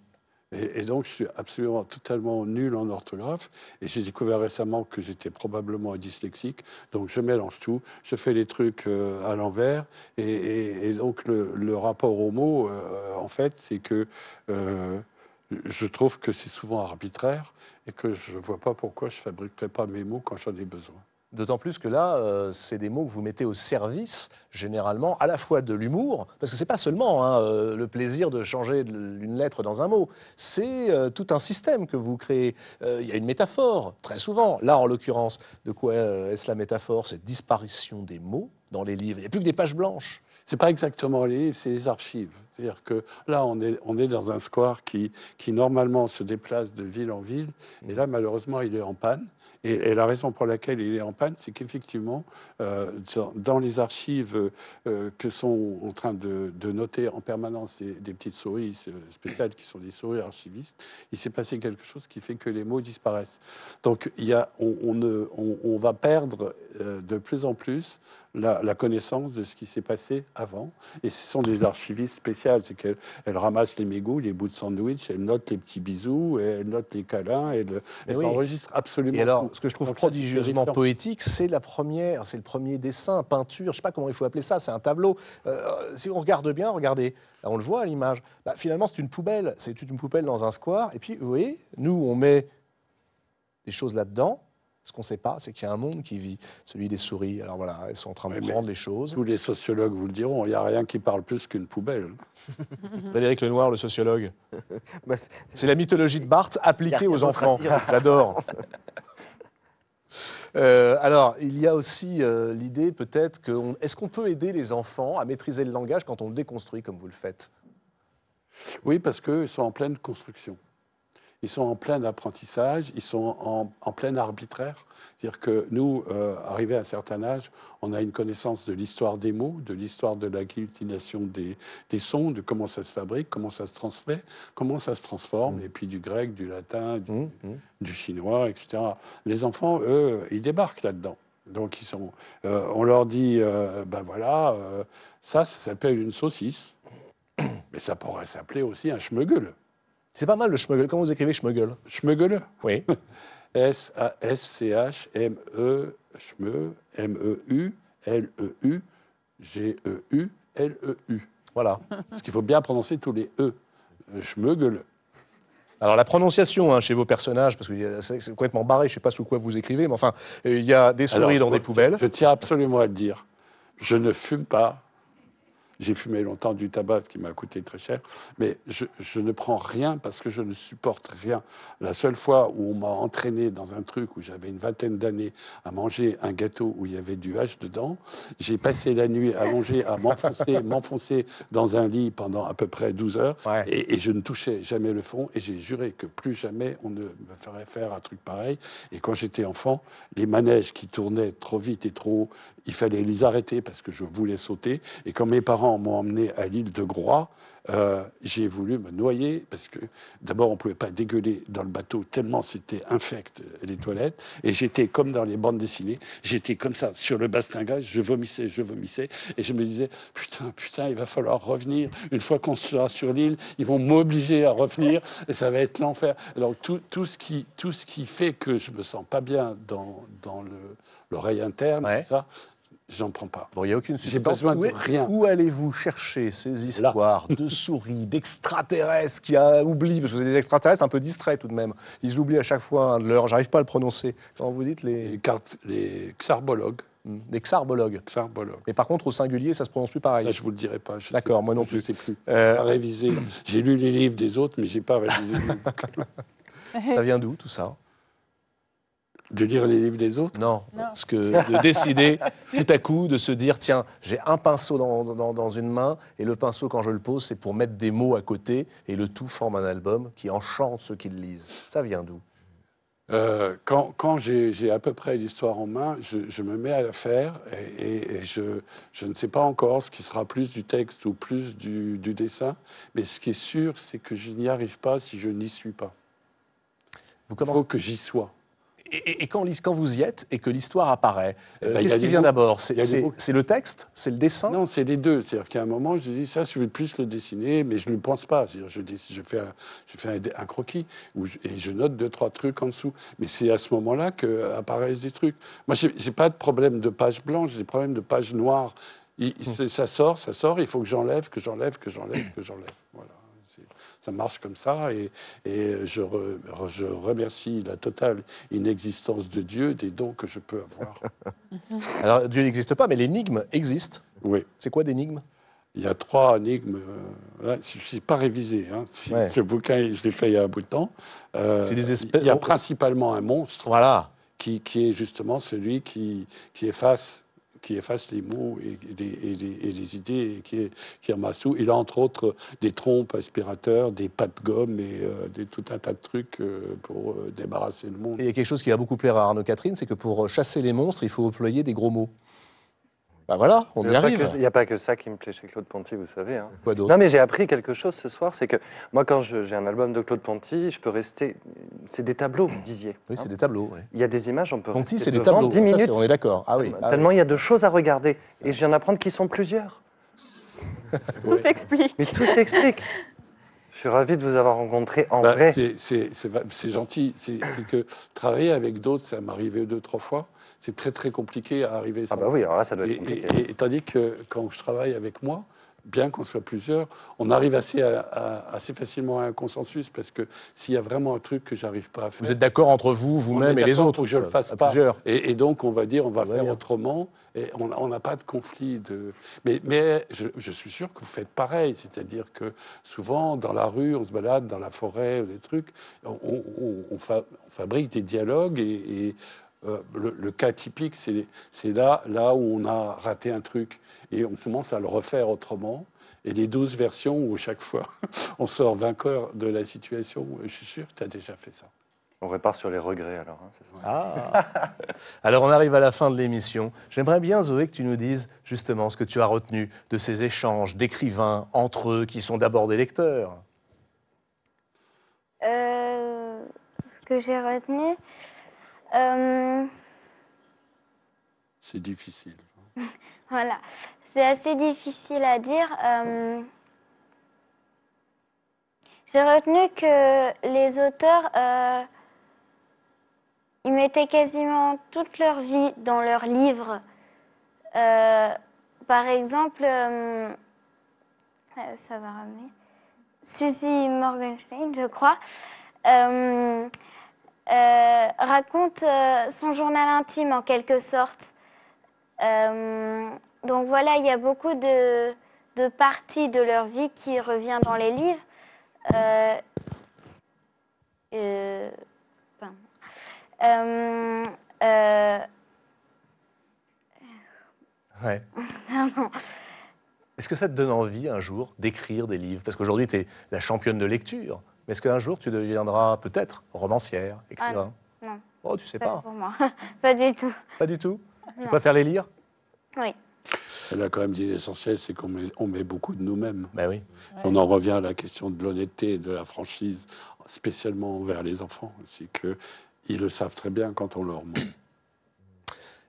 Et, donc, je suis absolument totalement nul en orthographe. Et j'ai découvert récemment que j'étais probablement dyslexique. Donc, je mélange tout. Je fais les trucs euh, à l'envers. Et, donc, le, rapport au mot, euh, en fait, c'est que je trouve que c'est souvent arbitraire et que je ne vois pas pourquoi je ne fabriquerais pas mes mots quand j'en ai besoin. D'autant plus que là, euh, c'est des mots que vous mettez au service, généralement, à la fois de l'humour, parce que ce n'est pas seulement hein, euh, le plaisir de changer une lettre dans un mot, c'est euh, tout un système que vous créez. Il y a une métaphore, très souvent. Là, en l'occurrence, de quoi est-ce la métaphore Cette disparition des mots dans les livres. Il n'y a plus que des pages blanches n'est pas exactement les livres, c'est les archives. C'est-à-dire que là, on est, on est dans un square qui, qui normalement se déplace de ville en ville, et là, malheureusement, il est en panne. Et, la raison pour laquelle il est en panne, c'est qu'effectivement, euh, dans les archives euh, que sont en train de, noter en permanence des, petites souris euh, spéciales, qui sont des souris archivistes, il s'est passé quelque chose qui fait que les mots disparaissent. Donc, il y a, on, on, va perdre de plus en plus la, connaissance de ce qui s'est passé avant. Et ce sont des archivistes spéciales, c'est qu'elles ramassent les mégots, les bouts de sandwich, elles notent les petits bisous, elles notent les câlins, elles, enregistrent absolument. Et alors, ce que je trouve prodigieusement poétique, c'est la première, c'est le premier dessin, peinture, je sais pas comment il faut appeler ça, c'est un tableau. Euh, si on regarde bien, regardez, là on le voit à l'image. Bah, finalement, c'est une poubelle, c'est une poubelle dans un square. Et puis, vous voyez, nous on met des choses là-dedans. Ce qu'on ne sait pas, c'est qu'il y a un monde qui vit, celui des souris. Alors voilà, elles sont en train de mais prendre les choses. Tous les sociologues vous le diront, il n'y a rien qui parle plus qu'une poubelle. Frédéric <laughs> Lenoir, le sociologue. <laughs> Bah, c'est la mythologie de Barthes appliquée aux enfants. J'adore. <laughs> Euh, alors, il y a aussi euh, l'idée peut-être que... Est-ce qu'on peut aider les enfants à maîtriser le langage quand on le déconstruit comme vous le faites Oui, parce qu'ils sont en pleine construction ils sont en plein apprentissage, ils sont en, plein arbitraire. C'est-à-dire que nous, euh, arrivés à un certain âge, on a une connaissance de l'histoire des mots, de l'histoire de l'agglutination des, des sons, de comment ça se fabrique, comment ça se transmet, comment ça se transforme, mm. et puis du grec, du latin, du, mm, mm. chinois, etc. Les enfants, eux, ils débarquent là-dedans. Donc ils sont, euh, on leur dit, euh, ben voilà, ça, ça s'appelle une saucisse. Mais ça pourrait s'appeler aussi un schmeugel. C'est pas mal le schmuggel. Comment vous écrivez schmuggel Schmuggel Oui. <laughs> S-A-S-C-H-M-E, e M-E-U-L-E-U, G-E-U, L-E-U. Voilà. Parce <laughs> qu'il faut bien prononcer tous les E. Euh, schmuggel. Alors la prononciation hein, chez vos personnages, parce que euh, c'est complètement barré, je ne sais pas sous quoi vous écrivez, mais enfin, euh, il y a des souris dans des poubelles. Je tiens absolument à le dire. Je ne fume pas, j'ai fumé longtemps du tabac, ce qui m'a coûté très cher. Mais je, ne prends rien parce que je ne supporte rien. La seule fois où on m'a entraîné dans un truc où j'avais une vingtaine d'années à manger un gâteau où il y avait du hache dedans, j'ai passé la nuit allongé à m'enfoncer, <laughs> m'enfoncer dans un lit pendant à peu près 12 heures. Et, et, je ne touchais jamais le fond. Et j'ai juré que plus jamais on ne me ferait faire un truc pareil. Et quand j'étais enfant, les manèges qui tournaient trop vite et trop haut il fallait les arrêter parce que je voulais sauter. Et quand mes parents m'ont emmené à l'île de Groix, euh, j'ai voulu me noyer parce que d'abord on ne pouvait pas dégueuler dans le bateau tellement c'était infect euh, les toilettes et j'étais comme dans les bandes dessinées, j'étais comme ça sur le bastingage, je vomissais, je vomissais et je me disais putain putain il va falloir revenir une fois qu'on sera sur l'île ils vont m'obliger à revenir et ça va être l'enfer. Alors tout, tout, ce qui tout ce qui fait que je me sens pas bien dans, dans l'oreille interne ça J'en prends pas. Bon, il n'y a aucune J'ai besoin de rien. Où allez-vous chercher ces histoires de souris, d'extraterrestres qui a oublié Parce que vous êtes des extraterrestres un peu distraits tout de même. Ils oublient à chaque fois de J'arrive pas à le prononcer. Quand vous dites les. cartes, les xarbologues. Hmm, les xarbologues. Mais par contre, au singulier, ça se prononce plus pareil. Ça, je vous le dirai pas. D'accord, moi non plus. Je sais plus. Euh, révisé. J'ai lu les livres des autres, mais j'ai pas révisé. <laughs> ça vient d'où tout ça de lire les livres des autres Non. que de décider tout à coup, de se dire tiens, j'ai un pinceau dans, dans, une main, et le pinceau, quand je le pose, c'est pour mettre des mots à côté, et le tout forme un album qui enchante ceux qui le lisent. Ça vient d'où euh, quand, quand j'ai à peu près l'histoire en main, je, je, me mets à la faire et, je, je, ne sais pas encore ce qui sera plus du texte ou plus du, du dessin, mais ce qui est sûr, c'est que je n'y arrive pas si je n'y suis pas. Il faut que j'y sois et, quand, vous y êtes et que l'histoire apparaît, eh ben, euh, qu'est-ce qui vient d'abord C'est le texte C'est le dessin Non, c'est les deux. C'est-à-dire qu'à un moment, je dis ça, je vais plus le dessiner, mais je ne le pense pas. dire je, je, fais, un, je fais un, croquis et je note deux, trois trucs en dessous. Mais c'est à ce moment-là qu'apparaissent euh, des trucs. Moi, je n'ai pas de problème de page blanche, j'ai des problèmes de page noire. Mmh. ça sort, ça sort, il faut que j'enlève, que j'enlève, que j'enlève, que j'enlève. Voilà ça marche comme ça. Et, je, je, remercie la totale inexistence de Dieu des dons que je peux avoir. <laughs> Alors, Dieu n'existe pas, mais l'énigme existe. Oui. C'est quoi d'énigme il y a trois énigmes. Euh, je ne suis pas révisé. Hein. Le bouquin, je l'ai fait il y a un bout de temps. Euh, des espèces... Il y a principalement un monstre voilà. qui, qui est justement celui qui, qui efface qui efface les mots et, les, idées et qui, qui tout. Il a entre autres des trompes aspirateurs, des de gomme et euh, des, tout un tas de trucs euh, pour euh, débarrasser le monde. il y a quelque chose qui va beaucoup plaire à Arnaud Catherine, c'est que pour chasser les monstres, il faut employer des gros mots. Bah voilà, on y arrive. Il n'y a pas que ça qui me plaît chez Claude Ponty, vous savez. Hein. Quoi Non, mais j'ai appris quelque chose ce soir, c'est que moi, quand j'ai un album de Claude Ponty, je peux rester. C'est des tableaux, vous disiez. Oui, c'est hein. des tableaux. Il y a des images, on peut. Ponty, c'est des tableaux. minutes. on est d'accord. Ah oui. Ah tellement il y a de choses à regarder, et je viens d'apprendre qu'ils sont plusieurs. <laughs> tout s'explique. Mais tout s'explique. Je suis ravi de vous avoir rencontré en bah, vrai. C'est gentil. C'est que travailler avec d'autres, ça m'arrivait deux, trois fois c'est très très compliqué à arriver. Ah ça. ah bah oui, alors là, ça doit être compliqué. Et, tandis que quand je travaille avec moi, bien qu'on soit plusieurs, on arrive assez, assez facilement à un consensus parce que s'il y a vraiment un truc que j'arrive pas à faire. Vous êtes d'accord entre vous, vous-même et les autres que je le euh, fasse pas. Et, donc on va dire, on va faire autrement. Et on n'a pas de conflit. De... Mais, mais je, suis sûr que vous faites pareil. C'est-à-dire que souvent, dans la rue, on se balade, dans la forêt, des trucs, on, fabrique des dialogues et, et euh, le, cas typique, c'est là, là où on a raté un truc et on commence à le refaire autrement. Et les 12 versions où chaque fois <laughs> on sort vainqueur de la situation, je suis sûr que tu as déjà fait ça. On repart sur les regrets alors. Hein, ah. <laughs> alors on arrive à la fin de l'émission. J'aimerais bien, Zoé, que tu nous dises justement ce que tu as retenu de ces échanges d'écrivains entre eux qui sont d'abord des lecteurs. Euh, ce que j'ai retenu, euh, c'est difficile. <laughs> voilà, c'est assez difficile à dire. Euh, j'ai retenu que les auteurs, euh, ils mettaient quasiment toute leur vie dans leurs livres. par exemple, ça va ramener. Suzy Morgenstein, je crois. Euh, raconte euh, son journal intime en quelque sorte. Euh, donc voilà, il y a beaucoup de, parties de leur vie qui reviennent dans les livres. Est-ce que ça te donne envie un jour d'écrire des livres Parce qu'aujourd'hui, tu es la championne de lecture. Est-ce qu'un jour, tu deviendras peut-être romancière, écrivain ah, Non. Oh, tu sais pas. pas. Pour moi. <laughs> pas du tout. Pas du tout Tu préfères les lire Oui. Elle a quand même dit l'essentiel, c'est qu'on met, on met beaucoup de nous-mêmes. Ben oui. On en revient à la question de l'honnêteté de la franchise, spécialement envers les enfants. C'est qu'ils le savent très bien quand on leur montre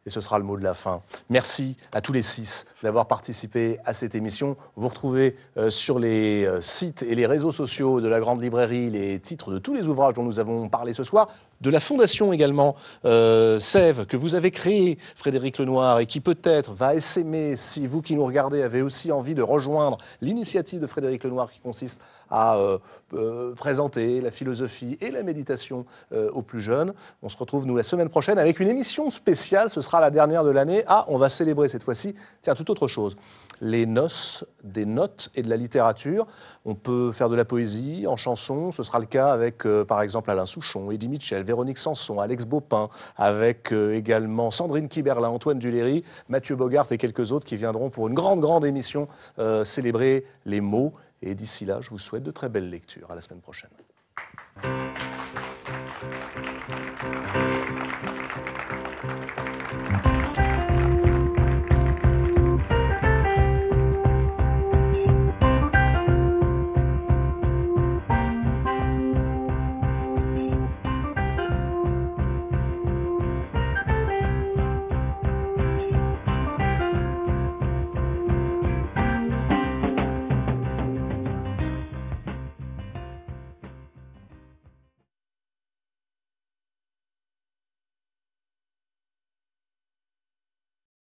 et ce sera le mot de la fin. Merci à tous les six d'avoir participé à cette émission. Vous retrouvez euh, sur les euh, sites et les réseaux sociaux de la Grande Librairie les titres de tous les ouvrages dont nous avons parlé ce soir, de la fondation également euh, Sève que vous avez créée, Frédéric Lenoir, et qui peut-être va s'aimer si vous qui nous regardez avez aussi envie de rejoindre l'initiative de Frédéric Lenoir qui consiste à euh, euh, présenter la philosophie et la méditation euh, aux plus jeunes. On se retrouve, nous, la semaine prochaine avec une émission spéciale. Ce sera la dernière de l'année. Ah, on va célébrer cette fois-ci, tiens, toute autre chose. Les noces des notes et de la littérature. On peut faire de la poésie en chanson. Ce sera le cas avec, par exemple, Alain Souchon, Eddie Mitchell, Véronique Sanson, Alex Baupin, avec également Sandrine Kiberlin, Antoine Duléry, Mathieu Bogart et quelques autres qui viendront pour une grande, grande émission célébrer les mots et d'ici là, je vous souhaite de très belles lectures. À la semaine prochaine.